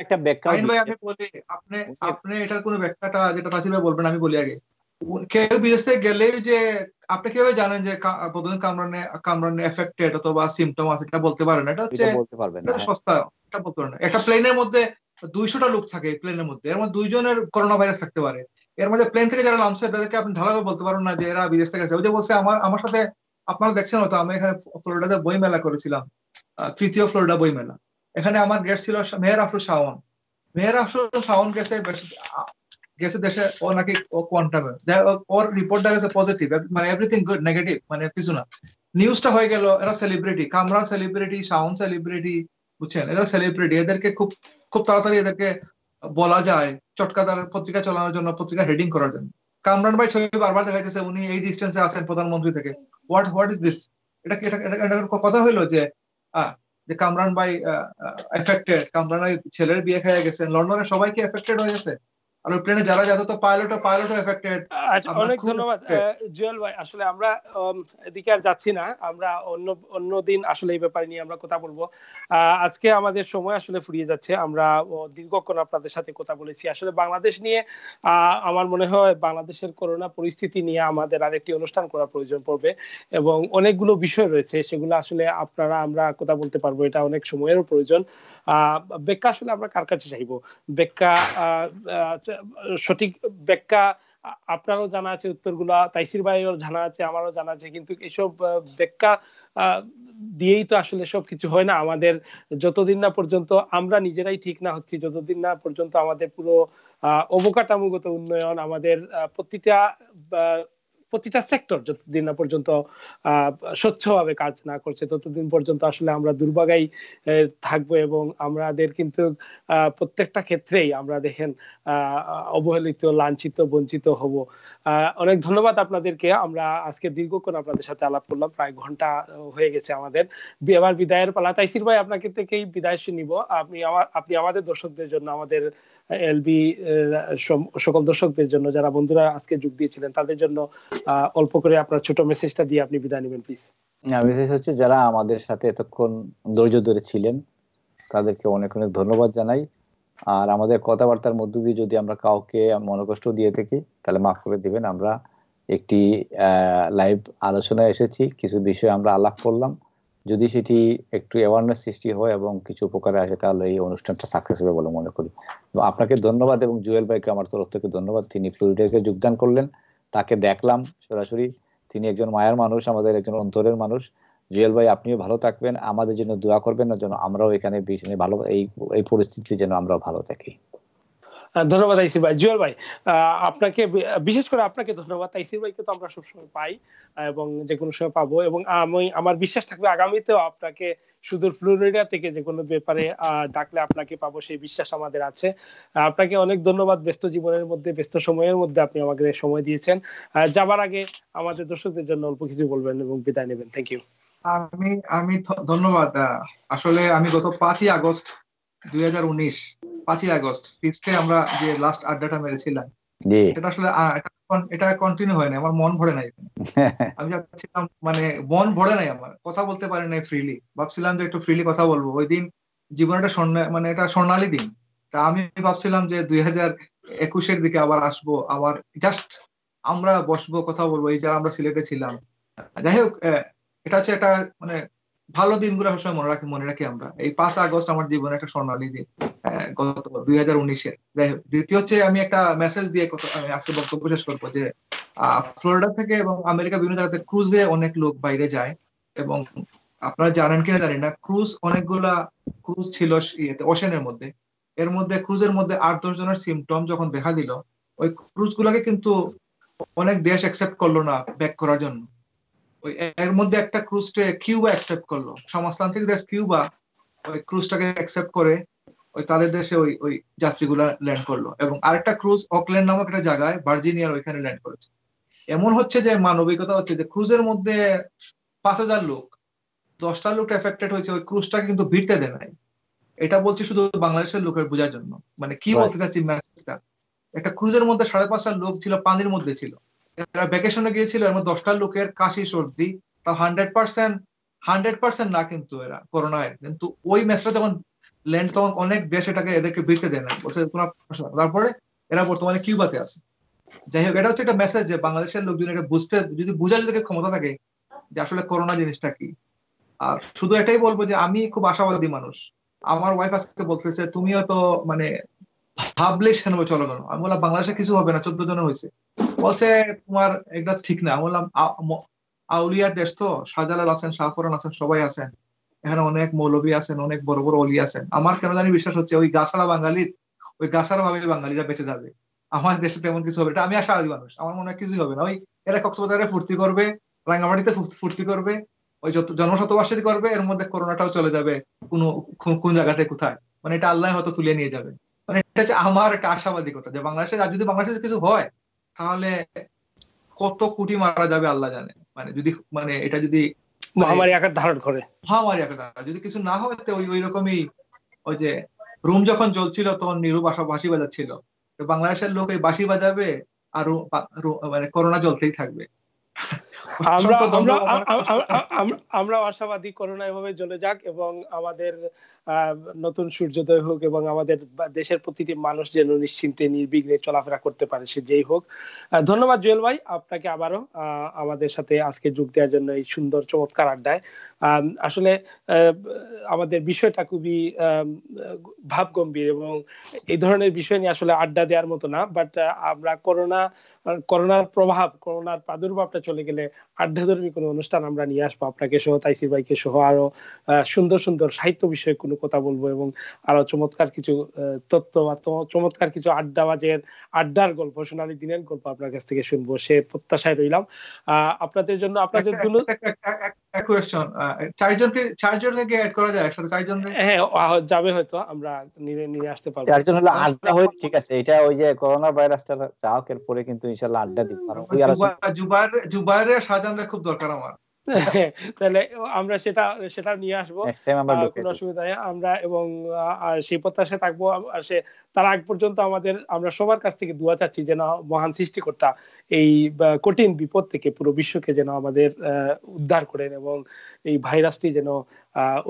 একটা ব্যাখ্যা আপনি আচ্ছা। আপনি এটার কোনো ব্যাখ্যাটা বলবেন আমি বলি আগে কেউ বিদেশ থেকে গেলে যে আপনি কিভাবে জানেন যে বদন কামরানে কামরানে এফেক্টেড অথবা সিমটম আছে এটা বলতে পারেন এটা হচ্ছে হ্যাঁ। সস্তা এটা বলতে পারেন একটা প্লেনের মধ্যে দুইশোটা লোক থাকে প্লেনের মধ্যে এর মধ্যে দুইজনের করোনা ভাইরাস থাকতে পারে এর মধ্যে প্লেন থেকে যারা নামছে তাদেরকে আপনি ঢালাভাবে বলতে পারেন না যে এরা বিদেশ থেকে আসছে ওই যে বলছে আমার আমার সাথে আপনারা দেখছেন হয়তো আমি এখানে ফ্লোরিডাতে বই মেলা করেছিলাম তৃতীয় ফ্লোরিডা বই মেলা এখানে আমার গেস্ট ছিল মেহের আফরুজ শাওন মেহের আফরুজ শাওন গেছে গেছে দেশে ও নাকি ও কোয়ান্টামে ওর রিপোর্টটা গেছে পজিটিভ মানে এভরিথিং গুড নেগেটিভ মানে কিছু না নিউজটা হয়ে গেল এরা সেলিব্রিটি কামরান সেলিব্রিটি সেলিব্রিটি বুঝছেন এরা সেলিব্রিটি এদেরকে খুব খুব তাড়াতাড়ি এদেরকে বলা যায় পত্রিকা চালানোর জন্য পত্রিকা হেডিং করার জন্য কামরান ভাই ছবি বারবার দেখাইতেছে উনি এই ডিস্টেন্সে আছেন প্রধানমন্ত্রী থেকে হোয়াট হোয়াট ইজ দিস এটা কি এটা কথা হইলো যে যে কামরান ভাই এফেক্টেড কামরান ভাই ছেলের বিয়ে খেয়ে গেছেন লন্ডনে সবাইকে এফেক্টেড হয়ে গেছে আর প্লেনে যারা তো পাইলটও পাইলটও এফেক্টেড অনেক ধন্যবাদ জুয়েল ভাই আসলে আমরা এদিকে আর যাচ্ছি না আমরা অন্য অন্য দিন আসলে এই ব্যাপারে নিয়ে আমরা কথা বলবো আজকে আমাদের সময় আসলে ফুরিয়ে যাচ্ছে আমরা দীর্ঘক্ষণ আপনাদের সাথে কথা বলেছি আসলে বাংলাদেশ নিয়ে আমার মনে হয় বাংলাদেশের করোনা পরিস্থিতি নিয়ে আমাদের আরেকটি অনুষ্ঠান করা প্রয়োজন পড়বে এবং অনেকগুলো বিষয় রয়েছে সেগুলো আসলে আপনারা আমরা কথা বলতে পারবো এটা অনেক সময়েরও প্রয়োজন আহ আসলে আমরা কার কাছে চাইবো আহ সঠিক ব্যাখ্যা আপনারও জানা আছে উত্তরগুলা তাইসির ভাইও জানা আছে আমারও জানা আছে কিন্তু এসব ব্যাখ্যা দিয়েই তো আসলে সব কিছু হয় না আমাদের যতদিন না পর্যন্ত আমরা নিজেরাই ঠিক না হচ্ছি যতদিন না পর্যন্ত আমাদের পুরো অবকাঠামোগত উন্নয়ন আমাদের প্রতিটা প্রতিটা সেক্টর যতদিন না পর্যন্ত স্বচ্ছভাবে কাজ না করছে ততদিন পর্যন্ত আসলে আমরা দুর্ভাগাই থাকবো এবং আমাদের কিন্তু প্রত্যেকটা ক্ষেত্রেই আমরা দেখেন অবহেলিত লাঞ্ছিত বঞ্চিত হব অনেক ধন্যবাদ আপনাদেরকে আমরা আজকে দীর্ঘক্ষণ আপনাদের সাথে আলাপ করলাম প্রায় ঘন্টা হয়ে গেছে আমাদের এবার বিদায়ের পালা তাইসির ভাই আপনাকে থেকেই বিদায় নিব আপনি আমার আপনি আমাদের দর্শকদের জন্য আমাদের এলবি সকল দর্শকদের জন্য যারা বন্ধুরা আজকে যোগ দিয়েছিলেন তাদের জন্য অল্প করে আপনার ছোট মেসেজটা দিয়ে আপনি বিদায় নেবেন প্লিজ মেসেজ হচ্ছে যারা আমাদের সাথে এতক্ষণ ধৈর্য ধরে ছিলেন তাদেরকে অনেক অনেক ধন্যবাদ জানাই আর আমাদের কথাবার্তার মধ্য দিয়ে যদি আমরা কাউকে মনোকষ্ট দিয়ে থাকি তাহলে মাফ করে দিবেন আমরা একটি লাইভ আলোচনায় এসেছি কিছু বিষয়ে আমরা আলাপ করলাম যদি সেটি একটু অ্যাওয়ারনেস সৃষ্টি হয় এবং কিছু উপকারে আসে তাহলে এই অনুষ্ঠানটা সাকসেস হবে বলে মনে করি আপনাকে ধন্যবাদ এবং জুয়েল ভাইকে আমার তরফ থেকে ধন্যবাদ তিনি ফ্লোরিডাকে যোগদান করলেন তাকে দেখলাম সরাসরি তিনি একজন মায়ের মানুষ আমাদের একজন অন্তরের মানুষ জুয়েল ভাই আপনিও ভালো থাকবেন আমাদের জন্য দোয়া করবেন না যেন আমরাও এখানে ভালো এই এই পরিস্থিতিতে যেন আমরাও ভালো থাকি ধন্যবাদ আইসি ভাই জুয়েল ভাই আপনাকে বিশেষ করে আপনাকে ধন্যবাদ আইসি ভাইকে তো আমরা সবসময় পাই এবং যে কোনো সময় পাবো এবং আমি আমার বিশ্বাস থাকবে আগামীতেও আপনাকে সুদূর ফ্লোরিডা থেকে যে কোনো ব্যাপারে ডাকলে আপনাকে পাবো সেই বিশ্বাস আমাদের আছে আপনাকে অনেক ধন্যবাদ ব্যস্ত জীবনের মধ্যে ব্যস্ত সময়ের মধ্যে আপনি আমাকে সময় দিয়েছেন যাবার আগে আমাদের দর্শকদের জন্য অল্প কিছু বলবেন এবং বিদায় নেবেন থ্যাংক ইউ আমি আমি ধন্যবাদ আসলে আমি গত পাঁচই আগস্ট দুই হাজার উনিশ পাঁচই আগস্ট ফিক্সে আমরা যে লাস্ট আড্ডাটা মেরেছিলাম এটা আসলে এটা কন্টিনিউ হয় না আমার মন ভরে নাই আমি ভাবছিলাম মানে মন ভরে নাই আমার কথা বলতে পারি নাই ফ্রিলি ভাবছিলাম যে একটু ফ্রিলি কথা বলবো ওই দিন জীবনটা একটা মানে এটা স্বর্ণালী দিন তা আমি ভাবছিলাম যে দুই হাজার একুশের দিকে আবার আসবো আবার জাস্ট আমরা বসবো কথা বলবো এই যারা আমরা সিলেটে ছিলাম যাই হোক এটা হচ্ছে একটা মানে ভালো দিনগুলো সবসময় মনে রাখি মনে রাখি আমরা এই পাঁচ আগস্ট আমার জীবনে একটা স্বর্ণালী দিন গত দুই হাজার উনিশের যাই হোক দ্বিতীয় হচ্ছে আমি একটা মেসেজ দিয়ে আমি আজকে বক্তব্য শেষ করবো যে ফ্লোরিডা থেকে এবং আমেরিকা বিভিন্ন জায়গাতে ক্রুজে অনেক লোক বাইরে যায় এবং আপনারা জানেন কিনা জানি না ক্রুজ অনেকগুলা ক্রুজ ছিল ইয়েতে ওশেনের মধ্যে এর মধ্যে ক্রুজের মধ্যে আট দশ জনের সিমটম যখন দেখা দিল ওই ক্রুজ গুলাকে কিন্তু অনেক দেশ অ্যাকসেপ্ট করলো না ব্যাক করার জন্য ওই এর মধ্যে একটা ক্রুজকে কিউবা অ্যাকসেপ্ট করলো সমাজতান্ত্রিক দেশ কিউবা ওই ক্রুজটাকে অ্যাকসেপ্ট করে ওই তাদের দেশে ওই ওই যাত্রীগুলা ল্যান্ড করলো এবং আরেকটা ক্রুজ অকল্যান্ড নামক একটা জায়গায় ভার্জিনিয়ার ওইখানে ল্যান্ড করেছে এমন হচ্ছে যে মানবিকতা হচ্ছে যে ক্রুজের মধ্যে পাঁচ হাজার লোক দশটা লোক এফেক্টেড হয়েছে ওই ক্রুজটাকে কিন্তু ভিড়তে দেয় নাই এটা বলছি শুধু বাংলাদেশের লোকের বোঝার জন্য মানে কি বলতে চাচ্ছি মেসেজটা একটা ক্রুজের মধ্যে সাড়ে পাঁচটা লোক ছিল পানির মধ্যে ছিল এরা ভ্যাকেশনে গিয়েছিল এর মধ্যে দশটা লোকের কাশি সর্দি তাও হান্ড্রেড পার্সেন্ট হান্ড্রেড পার্সেন্ট না কিন্তু এরা করোনায় কিন্তু ওই ম্যাচটা যখন ল্যান্ড তখন অনেক দেশ এটাকে এদেরকে ভিড়তে দেয় না বলছে কোনো তারপরে এরা বর্তমানে কিউবাতে আছে যাই হোক এটা হচ্ছে একটা মেসেজ যে বাংলাদেশের লোকজন এটা বুঝতে যদি বুঝার যদি ক্ষমতা থাকে যে আসলে করোনা জিনিসটা কি আর শুধু এটাই বলবো যে আমি খুব আশাবাদী মানুষ আমার ওয়াইফ আজকে বলতেছে তুমিও তো মানে ভাবলে সেন চলো কেন আমি বললাম বাংলাদেশে কিছু হবে না চোদ্দ জনের হয়েছে বলছে তোমার এটা ঠিক না বললাম আউলিয়ার দেশ তো শাহজালাল আছেন শাহফরান আছেন সবাই আছেন এখানে অনেক মৌলবী আছেন অনেক বড় বড় অলি আছেন আমার কেন জানি বিশ্বাস হচ্ছে ওই গাছাড়া বাঙালির ওই গাছাড়া ভাবে বাঙালিরা বেঁচে যাবে আমার দেশে তেমন কিছু হবে এটা আমি আশাবাদী মানুষ আমার মনে হয় কিছুই হবে না ওই এরা কক্সবাজারে ফুর্তি করবে রাঙ্গামাটিতে ফুর্তি করবে ওই যত জন্মশতবার্ষিকী করবে এর মধ্যে করোনাটাও চলে যাবে কোনো কোন জায়গাতে কোথায় মানে এটা আল্লাহ হয়তো তুলে নিয়ে যাবে মানে এটা হচ্ছে আমার একটা আশাবাদী কথা যে বাংলাদেশে আর যদি বাংলাদেশে কিছু হয় তাহলে কত কোটি মারা যাবে আল্লাহ জানে মানে যদি মানে এটা যদি মানে মহামারী আকার ধারণ করে মহামারী আকার ধারণ যদি কিছু না হয় ওই ওই রকমই ওই যে রুম যখন চলছিল তখন নিরু বাসা বাঁশি বাজাচ্ছিল তো বাংলাদেশের লোক এই বাঁশি বাজাবে আর মানে করোনা জ্বলতেই থাকবে আমরা আশাবাদী করোনা এভাবে জ্বলে যাক এবং আমাদের নতুন সূর্যোদয় হোক এবং আমাদের দেশের প্রতিটি মানুষ যেন নিশ্চিন্তে নির্বিঘ্নে চলাফেরা করতে পারে সে যেই হোক ধন্যবাদ জুয়েল ভাই আপনাকে আবারও আমাদের সাথে আজকে যোগ দেওয়ার জন্য এই সুন্দর চমৎকার আড্ডায় আসলে আমাদের বিষয়টা খুবই ভাব গম্ভীর এবং এই ধরনের বিষয় নিয়ে আসলে আড্ডা দেওয়ার মতো না বাট আমরা করোনা করোনার প্রভাব করোনার প্রাদুর্ভাবটা চলে গেলে আড্ডাধর্মী কোনো অনুষ্ঠান আমরা নিয়ে আসবো আপনাকে সহ তাইসির ভাইকে সহ আরো সুন্দর সুন্দর সাহিত্য বিষয়ে কোনো কথা বলবো এবং আরো চমৎকার কিছু তথ্য বা চমৎকার কিছু আড্ডাবাজের আড্ডার গল্প সোনালী দিনের গল্প আপনার কাছ থেকে শুনবো সে প্রত্যাশায় রইলাম আপনাদের জন্য আপনাদের জন্য চারজনকে চারজনকে অ্যাড করা যায় একসাথে চারজন হ্যাঁ, হ্যাঁ যাবে হয়তো আমরা নিয়ে নিয়ে আসতে পারবো চারজন আড্ডা ঠিক আছে এটা ওই যে করোনা ভাইরাসটা এর পরে কিন্তু ইনশাআল্লাহ আড্ডা জুবার সাজানরা খুব দরকার আমার তাহলে আমরা সেটা সেটা নিয়ে আসবো কোনো অসুবিধা নেই আমরা এবং সেই প্রত্যাশা থাকবো তার আগ পর্যন্ত আমাদের আমরা সবার কাছ থেকে দোয়া চাচ্ছি যে না মহান সৃষ্টিকর্তা এই কঠিন বিপদ থেকে পুরো বিশ্বকে যেন আমাদের উদ্ধার করেন এবং এই ভাইরাসটি যেন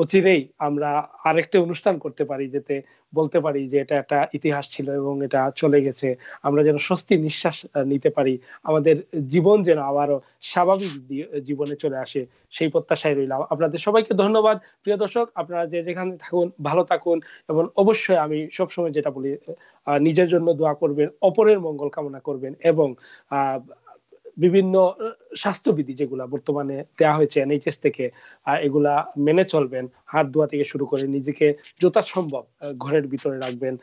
অচিরেই আমরা আরেকটা অনুষ্ঠান করতে পারি যেতে বলতে পারি যে এটা একটা ইতিহাস ছিল এবং এটা চলে গেছে আমরা যেন স্বস্তি নিঃশ্বাস নিতে পারি আমাদের জীবন যেন আবারও স্বাভাবিক জীবনে চলে আসে সেই প্রত্যাশায় রইলাম আপনাদের সবাইকে ধন্যবাদ প্রিয় দর্শক আপনারা যে যেখানে থাকুন ভালো থাকুন এবং অবশ্যই আমি সবসময় যেটা বলি নিজের জন্য দোয়া করবেন অপরের মঙ্গল কামনা করবেন এবং বিভিন্ন স্বাস্থ্যবিধি যেগুলা বর্তমানে দেয়া হয়েছে এনএইচএস থেকে এগুলা মেনে চলবেন হাত ধোয়া থেকে শুরু করে নিজেকে যথাসম্ভব ঘরের ভিতরে রাখবেন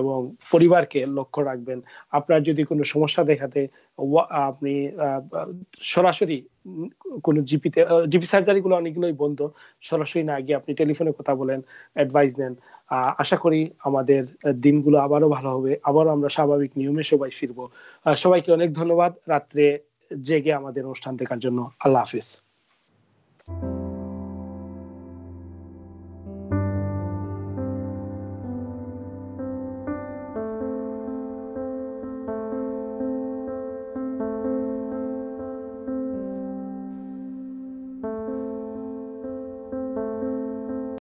এবং পরিবারকে লক্ষ্য রাখবেন আপনার যদি কোনো সমস্যা দেখাতে আপনি সরাসরি কোন জিপিতে জিপি গুলো অনেকগুলোই বন্ধ সরাসরি না গিয়ে আপনি টেলিফোনে কথা বলেন অ্যাডভাইস নেন আশা করি আমাদের দিনগুলো আবারও ভালো হবে আবারও আমরা স্বাভাবিক নিয়মে সবাই ফিরবো সবাইকে অনেক ধন্যবাদ রাত্রে জেগে আমাদের অনুষ্ঠান দেখার জন্য আল্লাহ হাফিজ thank you